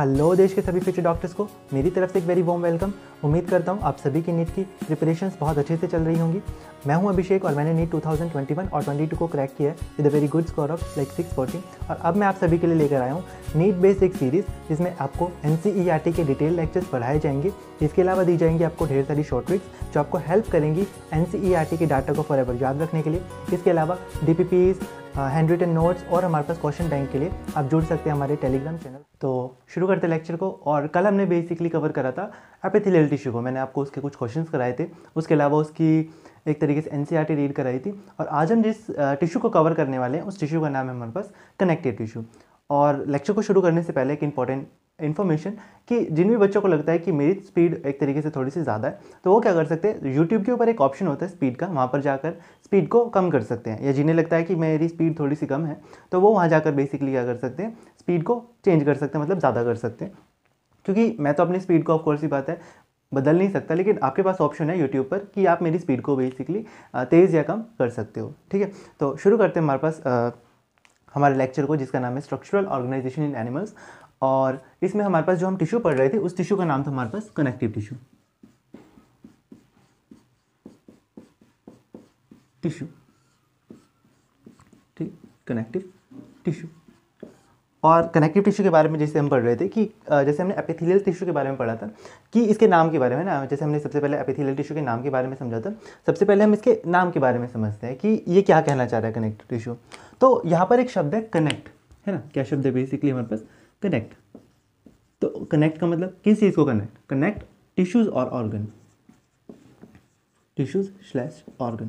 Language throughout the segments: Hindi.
हेलो देश के सभी फ्यूचर डॉक्टर्स को मेरी तरफ से एक वेरी वॉम वेलकम उम्मीद करता हूँ आप सभी की नीट की प्रिपरेशंस बहुत अच्छे से चल रही होंगी मैं हूँ अभिषेक और मैंने नीट 2021 और 22 को क्रैक किया है with a very good score of like six और अब मैं आप सभी के लिए लेकर आया हूँ नीट बेस्ड एक सीरीज़ जिसमें आपको एन e के डिटेल लेक्चर्स पढ़ाए जाएंगे इसके अलावा दी जाएंगी आपको ढेर सारी शॉर्ट ट्रिक्स जो आपको हेल्प करेंगी एन e के डाटा को फॉर याद रखने के लिए इसके अलावा डी हैंड रिटन नोट्स और हमारे पास क्वेश्चन बैंक के लिए आप जुड़ सकते हैं हमारे टेलीग्राम चैनल तो शुरू करते लेक्चर को और कल हमने बेसिकली कवर करा था एपिथिलियल टिश्यू को मैंने आपको उसके कुछ क्वेश्चंस कराए थे उसके अलावा उसकी एक तरीके से एन रीड e कराई थी और आज हम जिस टिश्यू को कवर करने वाले हैं उस टिश्यू का नाम है हमारे पास कनेक्टिव टिश्यू और लेक्चर को शुरू करने से पहले एक इंपॉर्टेंट इन्फॉर्मेशन कि जिन भी बच्चों को लगता है कि मेरी स्पीड एक तरीके से थोड़ी सी ज़्यादा है तो वो क्या कर सकते हैं यूट्यूब के ऊपर एक ऑप्शन होता है स्पीड का वहाँ पर जाकर स्पीड को कम कर सकते हैं या जिन्हें लगता है कि मेरी स्पीड थोड़ी सी कम है तो वो वहाँ जाकर बेसिकली क्या कर सकते हैं स्पीड को चेंज कर सकते हैं मतलब ज़्यादा कर सकते हैं क्योंकि मैं तो अपनी स्पीड को ऑफकोर्स ही बात है बदल नहीं सकता लेकिन आपके पास ऑप्शन है यूट्यूब पर कि आप मेरी स्पीड को बेसिकली तेज़ या कम कर सकते हो ठीक है तो शुरू करते हैं हमारे पास हमारे लेक्चर को जिसका नाम है स्ट्रक्चरल ऑर्गेनाइजेशन इन एनिमल्स और इसमें हमारे पास जो हम टिश्यू पढ़ रहे थे उस टिश्यू का नाम था हमारे पास कनेक्टिव टिश्यू टिश्यू ठीक कनेक्टिव टिश्यू और कनेक्टिव टिश्यू के बारे में जैसे हम पढ़ रहे थे कि जैसे हमने एपिथेलियल टिश्यू के बारे में पढ़ा था कि इसके नाम के बारे में ना जैसे हमने सबसे पहले एपिथेलियल टिश्यू के नाम के बारे में समझा था सबसे पहले हम इसके नाम के बारे में समझते हैं कि ये क्या कहना चाह रहा है कनेक्टिव टिश्यू तो यहाँ पर एक शब्द है कनेक्ट है ना क्या शब्द है बेसिकली हमारे पास कनेक्ट तो कनेक्ट का मतलब किस चीज़ को कनेक्ट कनेक्ट टिश्यूज और ऑर्गन टिश्यूज स्लैश ऑर्गन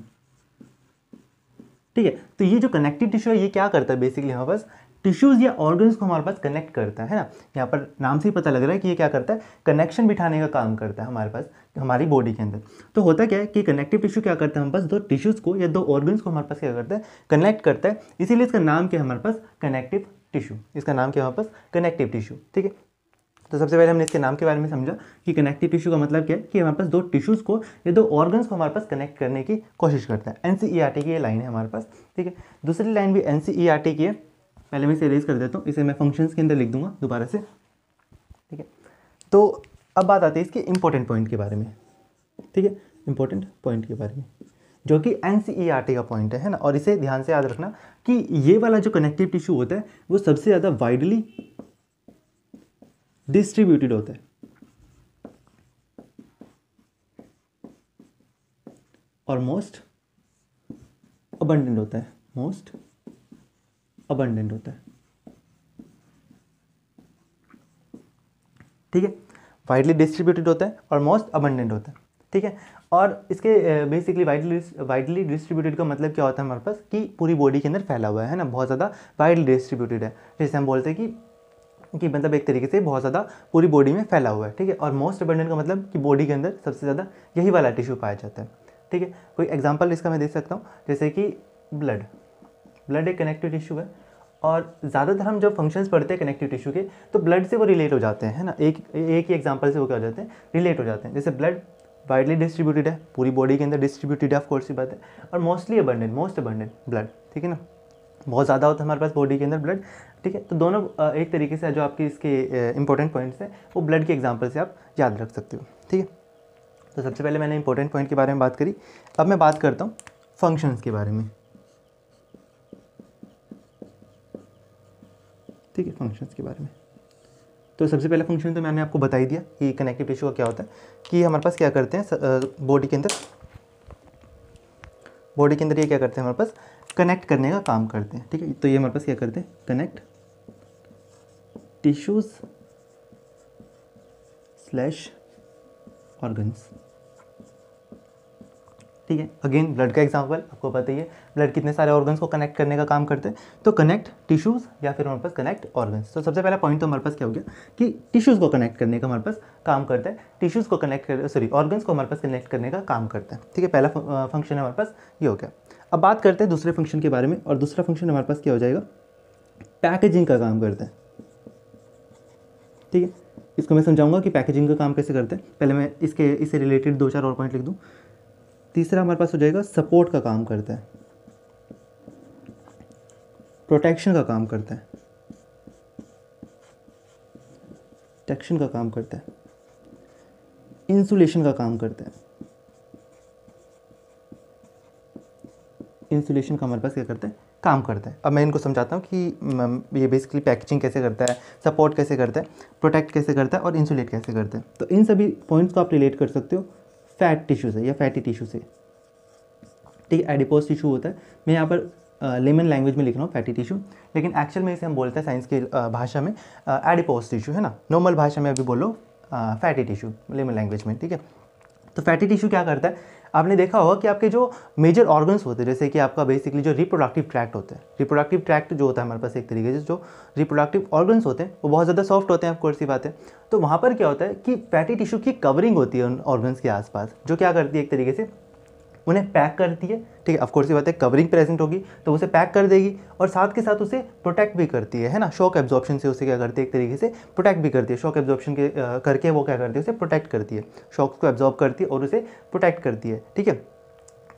ठीक है तो ये जो कनेक्टिव टिश्यू है ये क्या करता है बेसिकली हमारे पास टिश्यूज़ या ऑर्गन्स को हमारे पास कनेक्ट करता है ना यहाँ पर नाम से ही पता लग रहा है कि ये क्या करता है कनेक्शन बिठाने का काम करता है हमारे पास हमारी बॉडी के अंदर तो होता क्या है कि कनेक्टिव टिश्यू क्या करता है हमारे पास दो टिश्यूज़ को या दो ऑर्गन्स को हमारे पास क्या करता है कनेक्ट करता है इसीलिए इसका नाम क्या है हमारे पास कनेक्टिव टिश्यू इसका नाम क्या हमारे पास कनेक्टिव टिश्यू ठीक है तो सबसे पहले हमने इसके नाम के बारे में समझा कि कनेक्टिव टिश्यू का मतलब क्या है कि हमारे पास दो टिश्यूज़ को या दो ऑर्गन्स को हमारे पास कनेक्ट करने की कोशिश करता है एन की e ये लाइन है हमारे पास ठीक है दूसरी लाइन भी एन की e है पहले मैं इसे रेज कर देता हूँ इसे मैं फंक्शंस के अंदर लिख दूंगा दोबारा से ठीक है तो अब बात आती है इसके इम्पोर्टेंट पॉइंट के बारे में ठीक है इम्पोर्टेंट पॉइंट के बारे में जो कि एन e का पॉइंट है ना और इसे ध्यान से याद रखना कि ये वाला जो कनेक्टिव टिश्यू होता है वो सबसे ज़्यादा वाइडली डिस्ट्रीब्यूटेड होता है और मोस्ट अबंडेंट होता है मोस्ट अबंडेंट होता है ठीक है वाइडली डिस्ट्रीब्यूटेड होता है और मोस्ट अबंडेंट होता है ठीक है और इसके बेसिकली वाइडली वाइडली डिस्ट्रीब्यूटेड का मतलब क्या होता है हमारे पास कि पूरी बॉडी के अंदर फैला हुआ है ना बहुत ज़्यादा वाइडली डिस्ट्रीब्यूटेड है जैसे हम बोलते हैं कि कि मतलब एक तरीके से बहुत ज़्यादा पूरी बॉडी में फैला हुआ है ठीक है और मोस्ट अबंडेंट का मतलब कि बॉडी के अंदर सबसे ज़्यादा यही वाला टिश्यू पाया जाता है ठीक है कोई एग्जाम्पल इसका मैं दे सकता हूँ जैसे कि ब्लड ब्लड एक कनेक्टिव टिश्यू है और ज़्यादातर हम जब फंक्शंस पढ़ते हैं कनेक्टिव टिश्यू के तो ब्लड से वो रिलेट हो जाते हैं है ना एक एक ही एग्जांपल से वो क्या हो जाते हैं रिलेट हो जाते हैं जैसे ब्लड वाइडली डिस्ट्रीब्यूटेड है पूरी बॉडी के अंदर डिस्ट्रीब्यूटेड है ऑफकोर्स ही बात है और mostly abundant most abundant blood ठीक है ना बहुत ज़्यादा होता है हमारे पास बॉडी के अंदर ब्लड ठीक है तो दोनों एक तरीके से जो आपके इसके इंपॉर्टेंट पॉइंट्स हैं वो ब्लड के एग्जाम्पल से आप याद रख सकते हो ठीक है तो सबसे पहले मैंने इंपॉर्टेंट पॉइंट के बारे में बात करी अब मैं बात करता हूँ फंक्शंस के बारे में ठीक है फंक्शंस के बारे में तो सबसे पहला फंक्शन तो मैंने आपको बता ही दिया कि कनेक्टिव टिश्यू का क्या होता है कि हमारे पास क्या करते हैं बॉडी के अंदर बॉडी के अंदर ये क्या करते हैं हमारे पास कनेक्ट करने का काम करते हैं ठीक है तो ये हमारे पास क्या करते हैं कनेक्ट टिश्यूज़ स्लैश ऑर्गन्स ठीक है अगेन ब्लड का एग्जाम्पल आपको पता ही है ब्लड कितने सारे ऑर्गन्स को कनेक्ट करने का काम करते हैं तो कनेक्ट टिश्यूज़ या फिर हमारे पास कनेक्ट ऑर्गन्स तो सबसे पहला पॉइंट तो हमारे पास क्या हो गया कि टिश्यूज़ को कनेक्ट करने का हमारे पास काम करता है टिश्यूज़ को कनेक्ट कर सॉरी ऑर्गन्स को हमारे पास कनेक्ट करने का काम करता है ठीक है पहला फंक्शन हमारे पास ये हो गया अब बात करते हैं दूसरे फंक्शन के बारे में और दूसरा फंक्शन हमारे पास क्या हो जाएगा पैकेजिंग का काम करते हैं ठीक है इसको मैं समझाऊंगा कि पैकेजिंग का काम कैसे करते हैं पहले मैं इसके इससे रिलेटेड दो चार और पॉइंट लिख दूँ तीसरा हमारे पास हो जाएगा सपोर्ट का काम करता है प्रोटेक्शन का काम करता है प्रोटेक्शन का काम करता है इंसुलेशन का काम करता है इंसुलेशन का हमारे पास क्या करता है काम करता है अब मैं इनको समझाता हूँ कि ये बेसिकली पैकेजिंग कैसे करता है सपोर्ट कैसे करता है प्रोटेक्ट कैसे करता है और इंसुलेट कैसे करता है तो इन सभी पॉइंट्स को आप रिलेट कर सकते हो फैट टिश्यू से या फैटी टिश्यू से ठीक है एडिपोज टिश्यू होता है मैं यहाँ पर लेमन लैंग्वेज में लिख रहा हूँ फैटी टिश्यू लेकिन एक्चुअल में इसे हम बोलते हैं साइंस की भाषा में एडिपोज टिश्यू है ना नॉर्मल भाषा में अभी बोलो फैटी टिश्यू लेमन लैंग्वेज में ठीक है तो फैटी टिश्यू क्या करता है आपने देखा होगा कि आपके जो मेजर ऑर्गन्स होते हैं जैसे कि आपका बेसिकली जो रिप्रोडक्टिव ट्रैक्ट होते हैं रिप्रोडक्टिव ट्रैक्ट जो होता है हमारे पास एक तरीके से जो रिप्रोडक्टिव ऑर्गन्स होते हैं वो बहुत ज़्यादा सॉफ्ट होते हैं आपको ऐसी बात है तो वहाँ पर क्या होता है कि फैटी टिश्यू की कवरिंग होती है उन ऑर्गन्स के आसपास जो क्या करती है एक तरीके से उन्हें पैक करती है ठीक है ऑफकोर्स ये बात है कवरिंग प्रेजेंट होगी तो उसे पैक कर देगी और साथ के साथ उसे प्रोटेक्ट भी करती है है ना शॉक एब्जॉर्प्शन से उसे क्या करती है एक तरीके से प्रोटेक्ट भी करती है शॉक एब्जॉर्प्शन के करके वो क्या करती है उसे प्रोटेक्ट करती है शॉक को एब्जॉर्ब करती है और उसे प्रोटेक्ट करती है ठीक है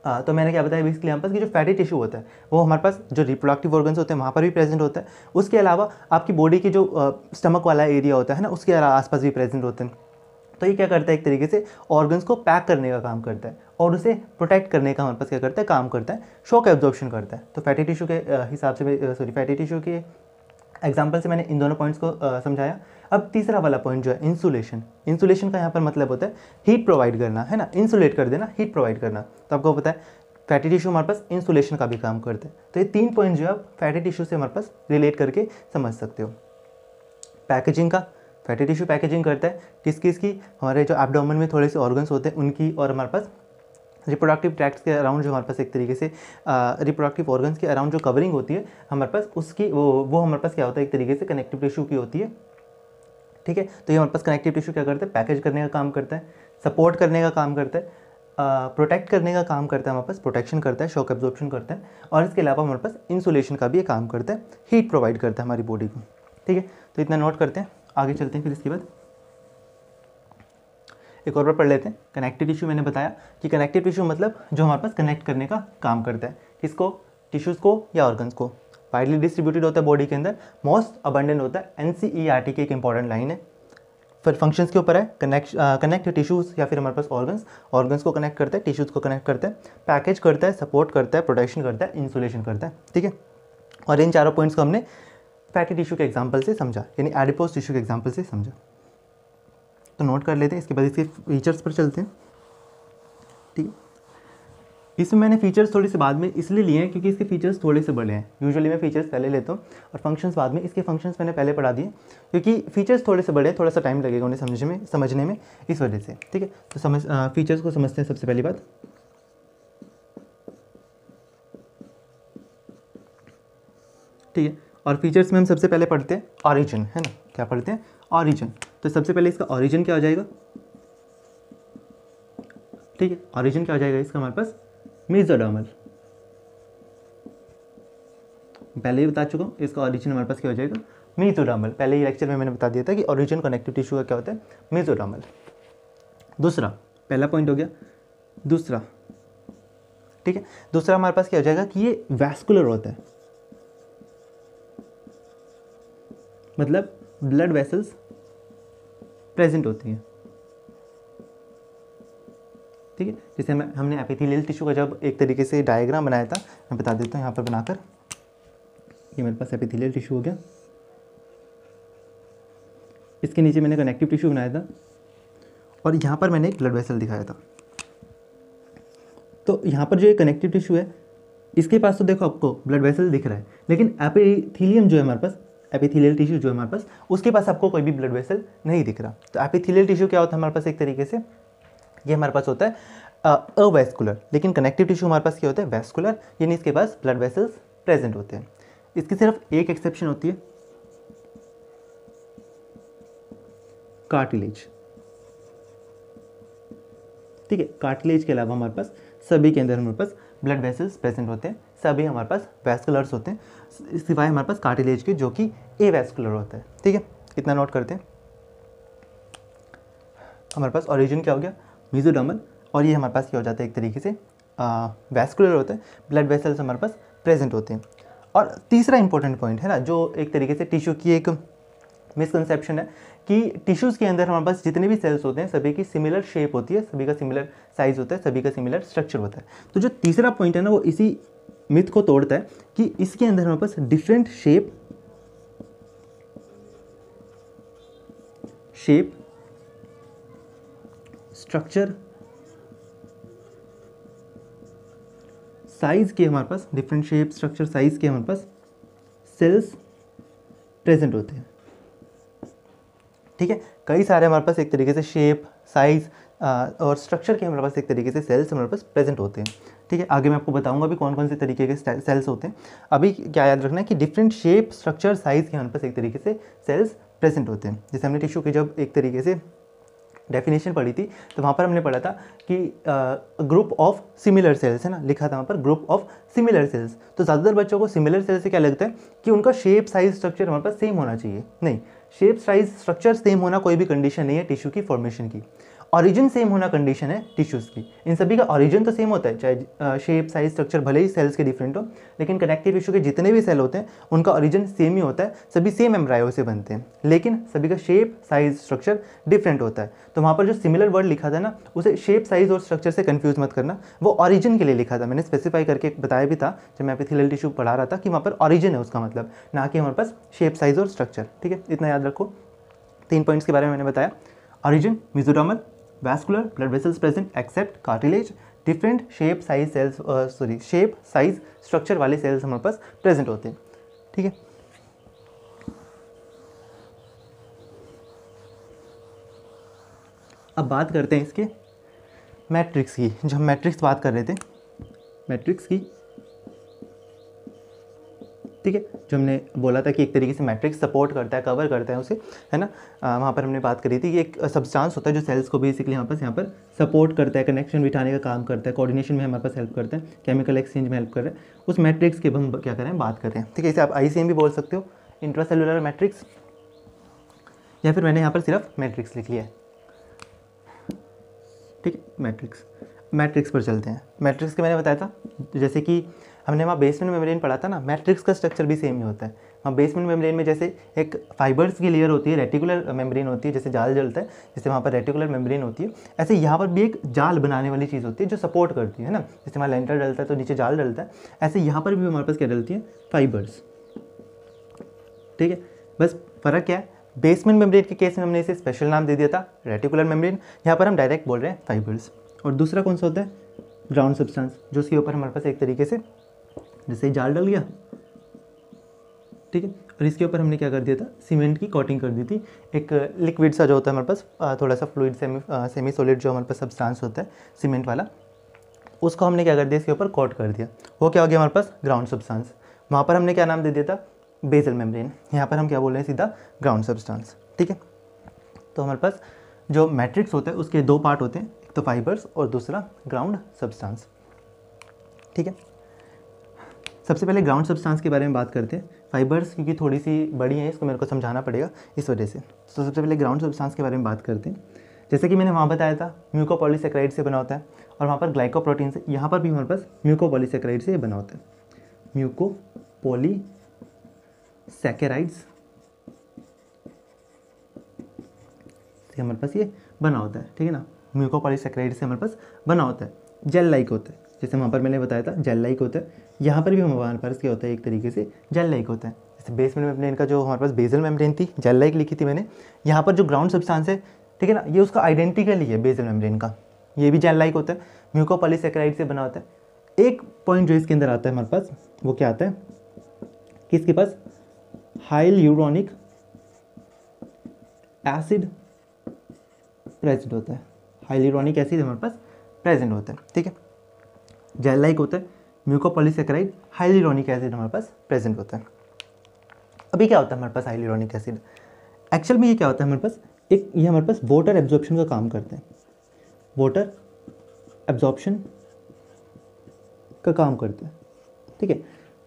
आ, तो मैंने क्या बताया बेसिकली हमारे पास कि जो फैटी टिश्यू होता है वो हमारे पास जो रिप्रोडक्टिव ऑर्गन्स होते हैं वहाँ पर भी प्रेजेंट होता है उसके अलावा आपकी बॉडी के जो स्टमक वाला एरिया होता है ना उसके आसपास भी प्रेजेंट होते हैं तो ये क्या करता है एक तरीके से ऑर्गन्स को पैक करने का काम करता है और उसे प्रोटेक्ट करने का हमारे पास क्या करता है काम करता है शॉक एब्जॉर्प्शन करता है तो फैटी टिश्यू के हिसाब से सॉरी फैटी टिश्यू के एग्जाम्पल से मैंने इन दोनों पॉइंट्स को समझाया अब तीसरा वाला पॉइंट जो है इंसुलेशन इंसुलेशन का यहाँ पर मतलब होता है हीट प्रोवाइड करना है ना इंसुलेट कर देना हीट प्रोवाइड करना तो आपको पता है फैटी टिश्यू हमारे पास इंसुलेशन का भी काम करते हैं तो ये तीन पॉइंट जो है आप फैटी टिश्यू से हमारे पास रिलेट करके समझ सकते हो पैकेजिंग का फैटी टिश्यू पैकेजिंग करता है किस किस की हमारे जो एबडोमन में थोड़े से ऑर्गन्स होते हैं उनकी और हमारे पास रिप्रोडक्टिव ट्रैक्ट्स के अराउंड जो हमारे पास एक तरीके से रिप्रोडक्टिव ऑर्गन्स के अराउंड जो कवरिंग होती है हमारे पास उसकी वो वो हमारे पास क्या होता है एक तरीके से कनेक्टिव टिश्यू की होती है ठीक है तो ये हमारे पास कनेक्टिव टिश्यू क्या करता है पैकेज करने का काम करता है सपोर्ट करने का काम करता है प्रोटेक्ट करने का काम करता है हमारे पास प्रोटेक्शन करता है शॉक एब्जॉर्प्शन करता है और इसके अलावा हमारे पास इंसुलेशन का भी ये काम करता है हीट प्रोवाइड करता है हमारी बॉडी को ठीक है तो इतना नोट करते हैं आगे चलते हैं फिर इसके बाद एक और बार पढ़ लेते हैं कनेक्टिव टिश्यू मैंने बताया कि कनेक्टिव टिश्यू मतलब जो हमारे पास कनेक्ट करने का काम करता है किसको टिश्यूज़ को या ऑर्गन्स को वाइडली डिस्ट्रीब्यूटेड होता है बॉडी के अंदर मोस्ट अबंडेंट होता है एन e की एक इंपॉर्टेंट लाइन है फिर फंक्शंस के ऊपर है कनेक्ट कनेक्ट टिश्यूज़ या फिर हमारे पास ऑर्गन्स ऑर्गन्स को कनेक्ट करता है टिश्यूज़ को कनेक्ट करता है पैकेज करता है सपोर्ट करता है प्रोटेक्शन करता है इंसुलेशन करता है ठीक है और इन चारों पॉइंट्स को हमने फैटी टिश्यू के एग्जाम्पल से समझा यानी एडिपोज टिश्यू के एग्जाम्पल से समझा तो नोट कर लेते हैं इसके बाद इसके फीचर्स पर चलते हैं ठीक है इसमें मैंने फीचर्स थोड़े से बाद में इसलिए लिए हैं क्योंकि इसके फीचर्स थोड़े से बड़े हैं यूजुअली मैं फीचर्स पहले लेता हूँ और फंक्शंस बाद में इसके फंक्शंस मैंने पहले पढ़ा दिए क्योंकि फीचर्स थोड़े से बड़े हैं थोड़ा सा टाइम लगेगा उन्हें समझने में समझने में इस वजह से ठीक है तो समझ आ, फीचर्स को समझते हैं सबसे पहली बात ठीक है और फीचर्स में हम सबसे पहले पढ़ते हैं ऑरिजन है ना क्या पढ़ते हैं ऑरिजन तो सबसे पहले इसका ऑरिजन क्या हो जाएगा ठीक है ऑरिजन क्या हो जाएगा इसका हमारे पास मिजोडामल पहले ही बता चुका हूँ इसका ऑरिजन हमारे पास क्या हो जाएगा मिजोडामल पहले ही लेक्चर में मैंने बता दिया था कि ऑरिजिन कनेक्टिव टिश्यू का क्या होता है मिजोडामल दूसरा पहला पॉइंट हो गया दूसरा ठीक है दूसरा हमारे पास क्या हो जाएगा कि ये वैस्कुलर होता है मतलब ब्लड वेसल्स प्रेजेंट होती हैं ठीक है जैसे हमने एपिथेलियल टिश्यू का जब एक तरीके से डायग्राम बनाया था मैं बता देता हूँ यहाँ पर बनाकर ये मेरे पास एपिथेलियल टिश्यू हो गया इसके नीचे मैंने कनेक्टिव टिश्यू बनाया था और यहाँ पर मैंने एक ब्लड वेसल दिखाया था तो यहाँ पर जो ये कनेक्टिव टिश्यू है इसके पास तो देखो आपको ब्लड वेसल दिख रहा है लेकिन एपिथीलियम जो है हमारे पास एपिथिलियल टिश्यू जो हमारे पास उसके पास आपको कोई भी ब्लड वेसल नहीं दिख रहा तो एपिथिलियल टिश्यू क्या होता है हमारे पास एक तरीके से ये हमारे पास होता है अवैस्कुलर लेकिन कनेक्टिव टिश्यू हमारे पास क्या होता है वैस्कुलर यानी इसके पास ब्लड वेसल्स प्रेजेंट होते हैं इसकी सिर्फ एक एक्सेप्शन होती है कार्टिलेज ठीक है कार्टिलेज के अलावा हमारे पास सभी के अंदर हमारे पास ब्लड वेसल्स प्रेजेंट होते हैं सभी हमारे पास वेस्कुलर्स होते हैं सिवाय हमारे पास कार्टिलेज के जो कि ए वैस्कुलर होता है ठीक है इतना नोट करते हैं हमारे पास ओरिजिन क्या हो गया मिजोडमल और ये हमारे पास क्या हो जाता है एक तरीके से वैस्कुलर होता है ब्लड वेसल्स हमारे पास प्रेजेंट होते हैं और तीसरा इंपॉर्टेंट पॉइंट है ना जो एक तरीके से टिश्यू की एक मिसकनसेप्शन है कि टिश्यूज़ के अंदर हमारे पास जितने भी सेल्स होते हैं सभी की सिमिलर शेप होती है सभी का सिमिलर साइज़ होता है सभी का सिमिलर स्ट्रक्चर होता है तो जो तीसरा पॉइंट है ना वो इसी मिथ को तोड़ता है कि इसके अंदर हमारे पास different shape shape structure size के हमारे पास डिफरेंट शेप स्ट्रक्चर साइज के हमारे पास सेल्स प्रेजेंट होते हैं ठीक है कई सारे हमारे पास एक तरीके से शेप साइज uh, और स्ट्रक्चर के हमारे पास एक तरीके से सेल्स हमारे पास प्रेजेंट होते हैं ठीक है आगे मैं आपको बताऊंगा भी कौन कौन से तरीके के सेल्स होते हैं अभी क्या याद रखना है कि डिफरेंट शेप स्ट्रक्चर साइज़ के हमारे एक तरीके से सेल्स प्रेजेंट होते हैं जैसे हमने टिश्यू के जब एक तरीके से डेफिनेशन पढ़ी थी तो वहाँ पर हमने पढ़ा था कि ग्रुप ऑफ सिमिलर सेल्स है ना लिखा था वहाँ पर ग्रुप ऑफ सिमिलर सेल्स तो ज़्यादातर बच्चों को सिमिलर सेल्स से क्या लगता है कि उनका शेप साइज स्ट्रक्चर हमारे पास सेम होना चाहिए नहीं शेप साइज स्ट्रक्चर सेम होना कोई भी कंडीशन नहीं है टिश्यू की फॉर्मेशन की ऑरिजिन सेम होना कंडीशन है टिश्यूज़ की इन सभी का ऑरिजिन तो सेम होता है चाहे शेप साइज स्ट्रक्चर भले ही सेल्स के डिफरेंट हो लेकिन कनेक्टिव टिश्यू के जितने भी सेल होते हैं उनका ऑरिजिन सेम ही होता है सभी सेम एम्ब्रायो से बनते हैं लेकिन सभी का शेप साइज स्ट्रक्चर डिफरेंट होता है तो वहाँ पर जो सिमिलर वर्ड लिखा था ना उसे शेप साइज और स्ट्रक्चर से कन्फ्यूज़ मत करना वो ऑरिजिन के लिए लिखा था मैंने स्पेसिफाई करके बताया भी था जब मैं एपिथिलियल टिश्यू पढ़ा रहा था कि वहाँ पर ऑरिजिन है उसका मतलब ना कि हमारे पास शेप साइज और स्ट्रक्चर ठीक है इतना याद रखो तीन पॉइंट्स के बारे में मैंने बताया origin mesodermal vascular blood vessels present except cartilage different shape size cells sorry shape size structure वाले सेल्स हमारे पास प्रेजेंट होते हैं ठीक है अब बात करते हैं इसके मैट्रिक्स की जब मैट्रिक्स बात कर रहे थे मैट्रिक्स की ठीक है जो हमने बोला था कि एक तरीके से मैट्रिक्स सपोर्ट करता है कवर करता है उसे है ना वहाँ पर हमने बात करी थी कि एक सब्सटेंस होता है जो सेल्स को बेसिकली हमारे पास यहाँ पर सपोर्ट करता है कनेक्शन बिठाने का काम करता है कोऑर्डिनेशन में हमारे पास हेल्प करता है केमिकल एक्सचेंज में हेल्प कर रहा है उस मैट्रिक्स की हम क्या करें बात कर रहे हैं ठीक है इसे आप आई भी बोल सकते हो इंट्रासेलुलर मैट्रिक्स या फिर मैंने यहाँ पर सिर्फ मैट्रिक्स लिख लिया है ठीक है मैट्रिक्स मैट्रिक्स पर चलते हैं मैट्रिक्स के मैंने बताया था जैसे कि हमने वहाँ बेसमेंट मेम्ब्रेन पढ़ा था ना मैट्रिक्स का स्ट्रक्चर भी सेम ही होता है वहाँ बेसमेंट मेम्ब्रेन में जैसे एक फाइबर्स की लेयर होती है रेटिकुलर मेम्ब्रेन होती है जैसे जाल जलता है जैसे वहाँ पर रेटिकुलर मेम्ब्रेन होती है ऐसे यहाँ पर भी एक जाल बनाने वाली चीज़ होती है जो सपोर्ट करती है ना जैसे वहाँ लेंटर डलता है तो नीचे जाल डलता है ऐसे यहाँ पर भी हमारे पास क्या डलती है फाइबर्स ठीक है बस फ़र्क क्या है बेसमेंट मेम्ब्रेन के केस में हमने इसे स्पेशल नाम दे दिया था रेटिकुलर मेम्ब्रेन यहाँ पर हम डायरेक्ट बोल रहे हैं फाइबर्स और दूसरा कौन सा होता है ग्राउंड सब्सटेंस जो उसके ऊपर हमारे पास एक तरीके से जैसे जाल डल गया ठीक है और इसके ऊपर हमने क्या कर दिया था सीमेंट की कोटिंग कर दी थी एक लिक्विड सा जो होता है हमारे पास थोड़ा सा फ्लूड सेमी सेमी सॉलिड जो हमारे पास सब्सटेंस होता है सीमेंट वाला उसको हमने क्या कर दिया इसके ऊपर कोट कर दिया वो क्या हो गया हमारे पास ग्राउंड सब्सटेंस वहाँ पर हमने क्या नाम दे दिया था बेजल मेम्ब्रेन यहाँ पर हम क्या बोल रहे हैं सीधा ग्राउंड सब्सटेंस ठीक है तो हमारे पास जो मैट्रिक्स होता है उसके दो पार्ट होते हैं एक तो फाइबर्स और दूसरा ग्राउंड सब्सटेंस ठीक है सबसे पहले ग्राउंड सब्सटेंस के बारे में बात करते हैं फाइबर्स क्योंकि थोड़ी सी बड़ी है इसको मेरे को समझाना पड़ेगा इस वजह से तो सबसे पहले ग्राउंड सब्सटेंस के बारे में बात करते हैं जैसे कि मैंने वहाँ बताया था म्यूकोपॉलीसेक्राइड से बना होता है और वहाँ पर ग्लाइकोप्रोटीन से यहाँ पर भी हमारे पास म्यूकोपॉलीसेक्राइड से बना होता है म्यूकोपॉलीसेकेराइड्स से हमारे पास ये बना होता है ठीक है ना म्यूकोपॉलीसेक्राइड से हमारे पास बना होता है जेल लाइक होता है जैसे वहाँ पर मैंने बताया था जेल लाइक होता है यहाँ पर भी हमारे पास क्या होता है एक तरीके से जेल लाइक होता है जैसे बेसमेंट मेम्ब्रेन का जो हमारे पास बेजल मेम्ब्रेन थी जेल लाइक लिखी थी मैंने यहाँ पर जो ग्राउंड सब्सटेंस है ठीक है ना ये उसका आइडेंटिकली है बेजल मेम्ब्रेन का ये भी जेल लाइक होता है म्यूकोपोलीसेक्राइड से बना होता है एक पॉइंट जो इसके अंदर आता है हमारे पास वो क्या आता है कि इसके पास हाइल यूरोनिक एसिड प्रेजेंट होता है हाइल यूरोनिक एसिड हमारे पास प्रेजेंट होता है ठीक है जेल लाइक होता है म्यूकोपोलीसेक्राइड हाइलिरोनिक एसिड हमारे पास प्रेजेंट होता है अभी क्या होता है हमारे पास हाइलिरोनिक एसिड एक्चुअल में ये क्या होता है हमारे पास एक ये हमारे पास वोटर एब्जॉर्प्शन का काम करते हैं वोटर एब्जॉर्प्शन का काम करते हैं ठीक है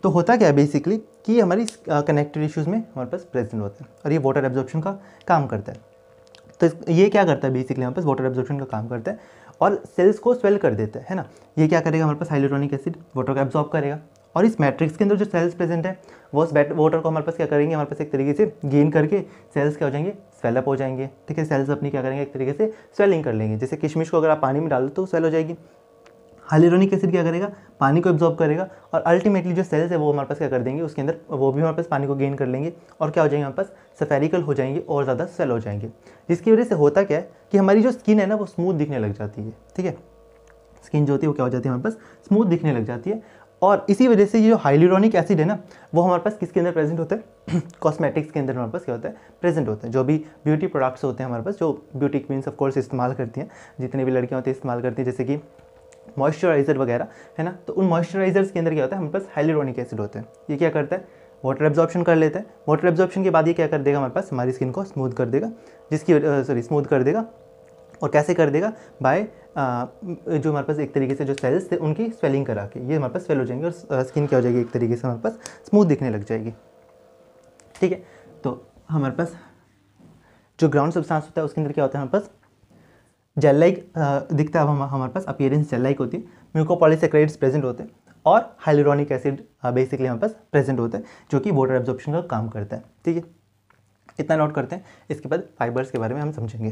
तो होता क्या है बेसिकली कि हमारी कनेक्टिव इश्यूज में हमारे पास प्रेजेंट होता है और ये वाटर एब्जॉर्प्शन का काम करता है तो ये क्या करता है बेसिकली हमारे पास वाटर एब्जॉर्प्शन का काम करता है और सेल्स को स्वेल कर देता है ना ये क्या करेगा हमारे पास हाइलोट्रॉनिक एसिड वाटर को एब्जॉर्ब करेगा और इस मैट्रिक्स के अंदर जो सेल्स प्रेजेंट है वो उस वाटर को हमारे पास क्या करेंगे हमारे पास एक तरीके से गेन करके सेल्स क्या हो जाएंगे स्वेलअप हो जाएंगे ठीक है सेल्स अपनी क्या करेंगे एक तरीके से स्वेलिंग कर लेंगे जैसे किशमिश को अगर आप पानी में डाल दो तो स्वेल हो जाएगी हाइलोरोनिक एसिड क्या करेगा पानी को एब्जॉर्ब करेगा और अल्टीमेटली जो सेल्स है वो हमारे पास क्या कर देंगे उसके अंदर वो भी हमारे पास पानी को गेन कर लेंगे और क्या हो जाएंगे हमारे पास सफेरिकल हो जाएंगे और ज़्यादा सेल हो जाएंगे जिसकी वजह से होता क्या है कि हमारी जो स्किन है ना वो स्मूथ दिखने लग जाती है ठीक है स्किन जो होती है वो क्या हो जाती है हमारे पास स्मूथ दिखने लग जाती है और इसी वजह से ये जो हाइलोरोनिक एसिड है ना वो हमारे पास किसके अंदर प्रेजेंट होता है कॉस्मेटिक्स के अंदर हमारे पास क्या होता है प्रेजेंट होता है जो भी ब्यूटी प्रोडक्ट्स होते हैं हमारे पास जो ब्यूटी क्वींस ऑफ कोर्स इस्तेमाल करती हैं जितने भी लड़कियां होती हैं इस्तेमाल करती हैं जैसे कि मॉइस्चराइज़र वगैरह है ना तो उन मॉइस्चराइज़र्स के अंदर क्या होता है हमारे पास हाइलोरोनिक एसिड होता है ये क्या करता है वाटर एब्जॉर्प्शन कर लेता है वाटर एब्जॉर्प्शन के बाद ये क्या कर देगा हमारे पास हमारी स्किन को स्मूथ कर देगा जिसकी सॉरी स्मूथ कर देगा और कैसे कर देगा बाय जो हमारे पास एक तरीके से जो सेल्स थे उनकी स्वेलिंग करा के ये हमारे पास स्वेल हो जाएंगे और स्किन क्या हो जाएगी एक तरीके से हमारे पास स्मूथ दिखने लग जाएगी ठीक है तो हमारे पास जो ग्राउंड सब्सटेंस होता है उसके अंदर क्या होता है हमारे पास जेललाइक uh, दिखता है अब हमारे पास अपियरेंस जेललाइक होती है म्यूकोपॉलीसेक्राइड्स प्रेजेंट होते हैं और हाइलोरॉनिक एसिड बेसिकली हमारे पास प्रेजेंट होता है जो कि वाटर एब्जॉर्प्शन का काम करता है ठीक है इतना नोट करते हैं इसके बाद फाइबर्स के बारे में हम समझेंगे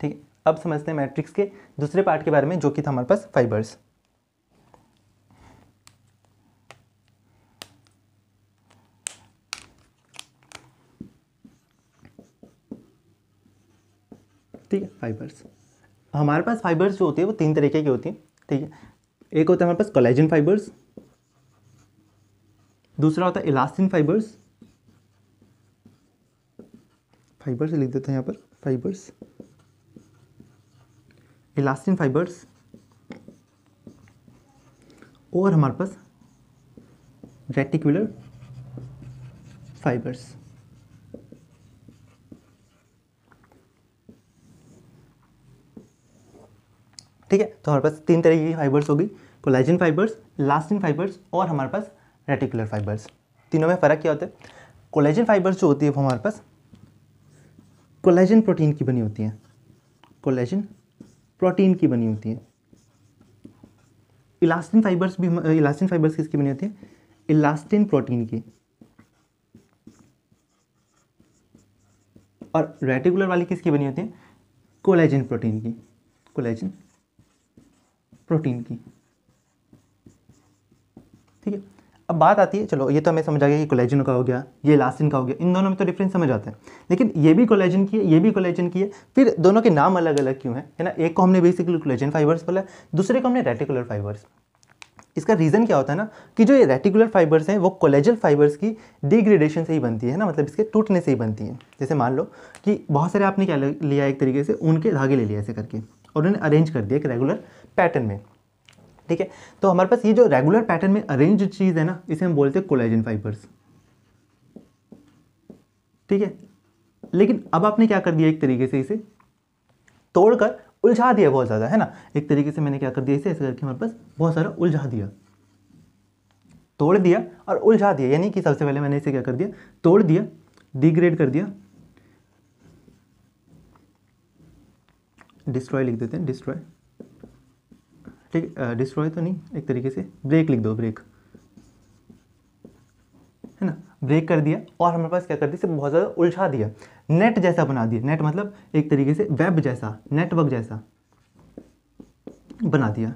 ठीक है अब समझते हैं मैट्रिक्स के दूसरे पार्ट के बारे में जो कि था हमारे पास फाइबर्स ठीक है फाइबर्स हमारे पास फाइबर्स जो होती है वो तीन तरीके की होती हैं ठीक है एक होता है हमारे पास कोलेजन फाइबर्स दूसरा होता है इलास्टिन फाइबर्स फाइबर्स लिख देते हैं यहाँ पर फाइबर्स इलास्टिन फाइबर्स और हमारे पास रेटिकुलर फाइबर्स ठीक है तो हमारे पास तीन तरह की फाइबर्स होगी कोलाइजन फाइबर्स लास्टिन फाइबर्स और हमारे पास रेटिकुलर फाइबर्स तीनों में फ़र्क क्या होता है कोलाइजन फाइबर्स जो होती है वो हमारे पास कोलाइजन प्रोटीन की बनी होती हैं कोलाइजन प्रोटीन की बनी होती हैं इलास्टिन फाइबर्स भी इलास्टिन फाइबर्स किसकी बनी होती हैं इलास्टिन प्रोटीन की और रेटिकुलर वाली किसकी बनी होती है कोलेजन प्रोटीन की कोलेजन प्रोटीन की ठीक है अब बात आती है चलो ये तो हमें समझ आ गया कि कोलेजन का हो गया ये लास्टिन का हो गया इन दोनों में तो डिफरेंस समझ आते हैं लेकिन ये भी कोलेजन की है ये भी कोलेजन की है फिर दोनों के नाम अलग अलग क्यों है है ना एक को हमने बेसिकली कोलेजन फाइबर्स बोला दूसरे को हमने रेटिकुलर फाइबर्स इसका रीज़न क्या होता है ना कि जो ये रेटिकुलर फाइबर्स हैं वो कोलेजल फाइबर्स की डिग्रेडेशन से ही बनती है ना मतलब इसके टूटने से ही बनती है जैसे मान लो कि बहुत सारे आपने क्या लिया एक तरीके से उनके धागे ले लिया ऐसे करके और उन्हें अरेंज कर दिया एक रेगुलर पैटर्न में ठीक है तो हमारे पास ये जो रेगुलर पैटर्न में अरेंज चीज़ है ना इसे हम बोलते हैं कोलेजन फाइबर्स ठीक है लेकिन अब आपने क्या कर दिया एक तरीके से इसे तोड़कर उलझा दिया बहुत ज़्यादा है ना एक तरीके से मैंने क्या कर दिया इसे ऐसे करके हमारे पास बहुत सारा उलझा दिया तोड़ दिया और उलझा दिया यानी कि सबसे पहले मैंने इसे क्या कर दिया तोड़ दिया डिग्रेड कर दिया डिस्ट्रॉय लिख देते हैं डिस्ट्रॉय ठीक डिस्ट्रॉय तो नहीं एक तरीके से ब्रेक लिख दो ब्रेक है ना ब्रेक कर दिया और हमारे पास क्या कर दिया बहुत ज़्यादा उलझा दिया नेट जैसा बना दिया नेट मतलब एक तरीके से वेब जैसा नेटवर्क जैसा बना दिया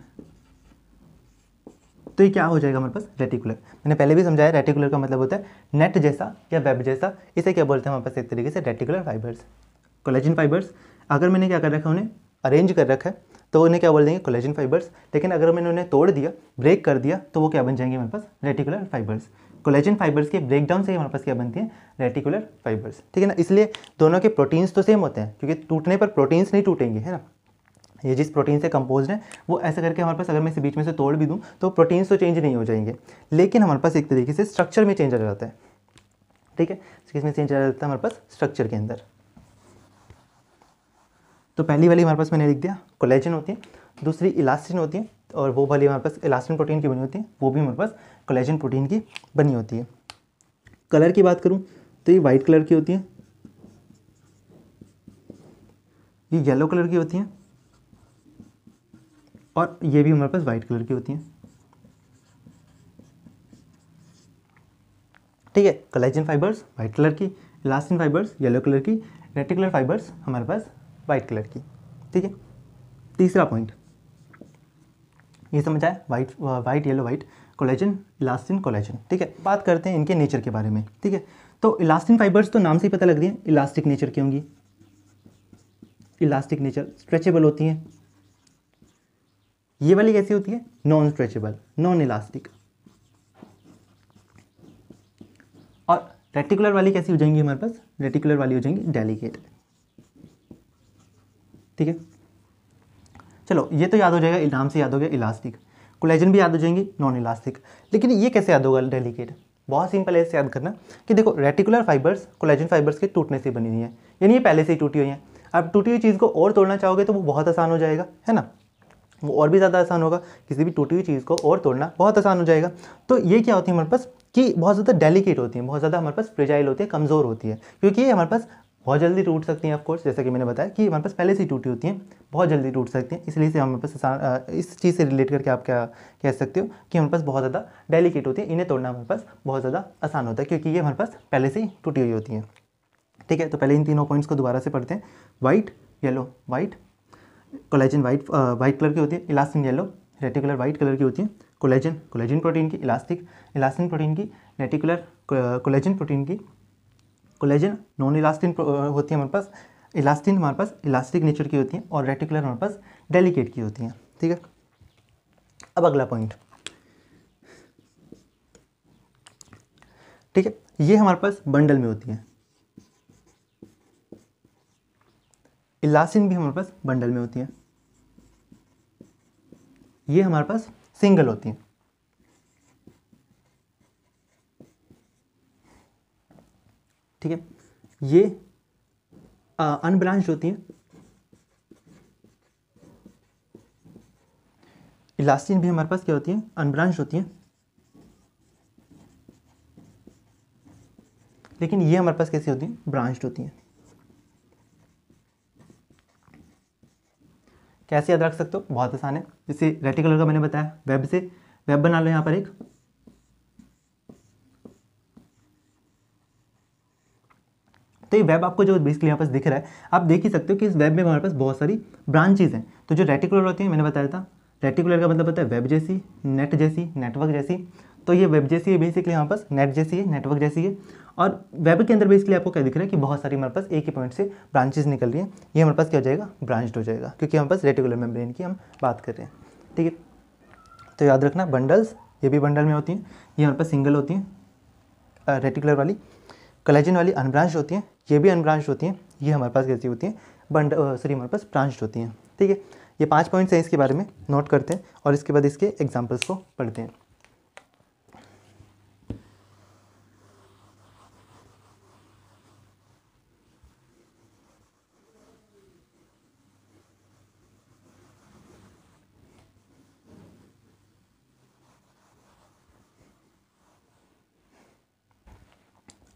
तो ये क्या हो जाएगा हमारे पास रेटिकुलर मैंने पहले भी समझाया रेटिकुलर का मतलब होता है नेट जैसा या वेब जैसा इसे क्या बोलते हैं हमारे पास एक तरीके से रेटिकुलर फाइबर्स कोलेजन फाइबर्स अगर मैंने क्या कर रखा है उन्हें अरेंज कर रखा है तो उन्हें क्या बोल देंगे कोलेजन फाइबर्स लेकिन अगर मैंने उन्हें तोड़ दिया ब्रेक कर दिया तो वो क्या बन जाएंगे हमारे पास रेटिकुलर फाइबर्स कोलेजन फाइबर्स के ब्रेक डाउन से ही हमारे पास क्या बनती है रेटिकुलर फाइबर्स ठीक है ना इसलिए दोनों के प्रोटीन्स तो सेम होते हैं क्योंकि टूटने पर प्रोटीन्स नहीं टूटेंगे है ना ये जिस प्रोटीन से कंपोज है वो ऐसा करके हमारे पास अगर मैं इसे बीच में से तोड़ भी दूँ तो प्रोटीन्स तो चेंज नहीं हो जाएंगे लेकिन हमारे पास एक तरीके से स्ट्रक्चर में चेंज आ जाता है ठीक है इसमें चेंज आ जाता है हमारे पास स्ट्रक्चर के अंदर तो पहली वाली हमारे पास मैंने लिख दिया कोलेजन होती है दूसरी इलास्टिन होती है और वो वाली हमारे पास इलास्टिन प्रोटीन की बनी होती है वो भी हमारे पास कोलेजन प्रोटीन की बनी होती है कलर की बात करूँ तो ये वाइट कलर की होती है ये येलो कलर की होती हैं और ये भी हमारे पास वाइट कलर की होती हैं ठीक है कलेजन फाइबर्स वाइट कलर की इलास्टिन फाइबर्स येलो कलर की रेटिकुलर फाइबर्स हमारे पास वाइट कलर की ठीक है तीसरा पॉइंट ये समझ आए white white yellow white collagen elastin collagen ठीक है बात करते हैं इनके नेचर के बारे में ठीक है तो इलास्टिन फाइबर्स तो नाम से ही पता लग रही है इलास्टिक नेचर की होंगी इलास्टिक नेचर स्ट्रेचेबल होती हैं ये वाली कैसी होती है नॉन स्ट्रेचेबल नॉन इलास्टिक और रेटिकुलर वाली कैसी हो जाएंगी हमारे पास रेटिकुलर वाली हो जाएंगी डेलीकेट ठीक है चलो ये तो याद हो जाएगा नाम से याद हो गया इलास्टिक कोलेजन भी याद हो जाएंगी नॉन इलास्टिक लेकिन ये कैसे याद होगा डेलीकेट बहुत सिंपल है इससे याद करना कि देखो रेटिकुलर फाइबर्स कोलेजन फाइबर्स के टूटने से बनी हुई है यानी ये पहले से ही टूटी हुई है आप टूटी हुई चीज़ को और तोड़ना चाहोगे तो वो बहुत आसान हो जाएगा है ना वो और भी ज़्यादा आसान होगा किसी भी टूटी हुई चीज़ को और तोड़ना बहुत आसान हो जाएगा तो ये क्या होती है हमारे पास कि बहुत ज़्यादा डेलिकेट होती है बहुत ज़्यादा हमारे पास फ्रिजाइल होती है कमज़ोर होती है क्योंकि ये हमारे पास बहुत जल्दी टूट सकती हैं ऑफकोर्स जैसा कि मैंने बताया कि हमारे पास पहले से ही टूटी होती हैं बहुत जल्दी टूट सकती हैं इसलिए से हमारे पास इस चीज़ से रिलेट करके आप क्या कह सकते हो कि हमारे पास बहुत ज़्यादा डेलीकेट होती है इन्हें तोड़ना हमारे पास बहुत ज़्यादा आसान होता है क्योंकि ये हमारे पास पहले से ही टूटी हुई होती हैं ठीक है तो पहले इन तीनों पॉइंट्स को दोबारा से पढ़ते हैं white yellow white collagen white white colour की होती है elastin yellow reticular white colour की होती है कोलेजन कोलेजन प्रोटीन की इलास्टिक इलास्टिन प्रोटीन की रेटिकुलर कोलेजन प्रोटीन की कोलेजन नॉन इलास्टिन होती है हमारे पास इलास्टिन हमारे पास इलास्टिक नेचर की होती हैं और रेटिकुलर हमारे पास डेलिकेट की होती हैं ठीक है अब अगला पॉइंट ठीक है ये हमारे पास बंडल में होती है इलास्टिन भी हमारे पास बंडल में होती है ये हमारे पास सिंगल होती हैं ठीक है ये अनब्रांच होती हैं इलास्टिन भी हमारे पास क्या होती है अनब्रांच होती हैं लेकिन ये हमारे पास कैसी होती हैं ब्रांच्ड होती हैं कैसे याद रख सकते हो बहुत आसान है जैसे रेटिकुलर का मैंने बताया वेब से वेब बना लो यहाँ पर एक तो ये वेब आपको जो बेसिकली यहाँ पास दिख रहा है आप देख ही सकते हो कि इस वेब में हमारे पास बहुत सारी ब्रांचेज हैं तो जो रेटिकुलर होती है मैंने बताया था रेटिकुलर का मतलब होता है वेब जैसी नेट जैसी नेटवर्क जैसी तो ये वेब जैसी है बेसिकली यहाँ पास नेट जैसी है नेटवर्क जैसी है और वेब के अंदर बेसिकली आपको क्या दिख रहा है कि बहुत सारी हमारे पास एक ही पॉइंट से ब्रांचेज निकल रही हैं ये हमारे पास क्या हो जाएगा ब्रांच्ड हो जाएगा क्योंकि हमारे पास रेटिकुलर मेम्ब्रेन की हम बात कर रहे हैं ठीक है तो याद रखना बंडल्स ये भी बंडल में होती हैं ये हमारे पास सिंगल होती हैं रेटिकुलर वाली कलेजन वाली अनब्रांच होती हैं ये भी अनब्रांच होती हैं ये हमारे पास कैसी होती हैं बंड सॉरी हमारे पास ब्रांच होती हैं ठीक है ये पाँच पॉइंट्स हैं इसके बारे में नोट करते हैं और इसके बाद इसके एग्जाम्पल्स को पढ़ते हैं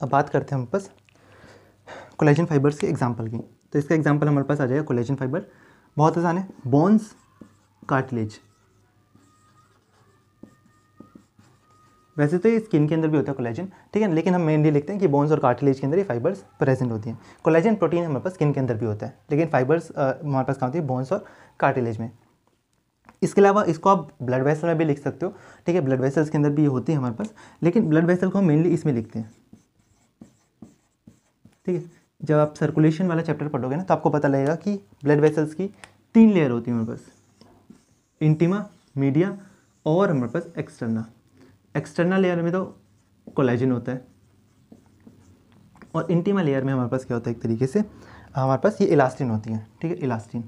अब बात करते हैं हमारे पास कोलेजन फाइबर्स के एग्जाम्पल की तो इसका एग्जाम्पल हमारे पास आ जाएगा कोलेजन फाइबर बहुत आसान है बोन्स कार्टिलेज वैसे तो ये स्किन के अंदर भी होता है कोलेजन ठीक है लेकिन हम मेनली लिखते हैं कि बोन्स और कार्टिलेज के अंदर ये फाइबर्स प्रेजेंट होती हैं कोलेजन प्रोटीन हमारे पास स्किन के अंदर भी होता है लेकिन फाइबर्स हमारे पास कहाँ होती है बोन्स और कार्टिलेज में इसके अलावा इसको आप ब्लड वेसल में भी लिख सकते हो ठीक है ब्लड वेसल्स के अंदर भी ये होती है हमारे पास लेकिन ब्लड वेसल को हम मेनली इसमें लिखते हैं ठीक है जब आप सर्कुलेशन वाला चैप्टर पढ़ोगे ना तो आपको पता लगेगा कि ब्लड वेसल्स की तीन लेयर होती है हमारे पास इंटीमा मीडिया और हमारे पास एक्सटर्नल एक्सटर्नल लेयर में तो कोलेजन होता है और इंटीमा लेयर में हमारे पास क्या होता है एक तरीके से हमारे पास ये इलास्टिन होती है ठीक है इलास्टिन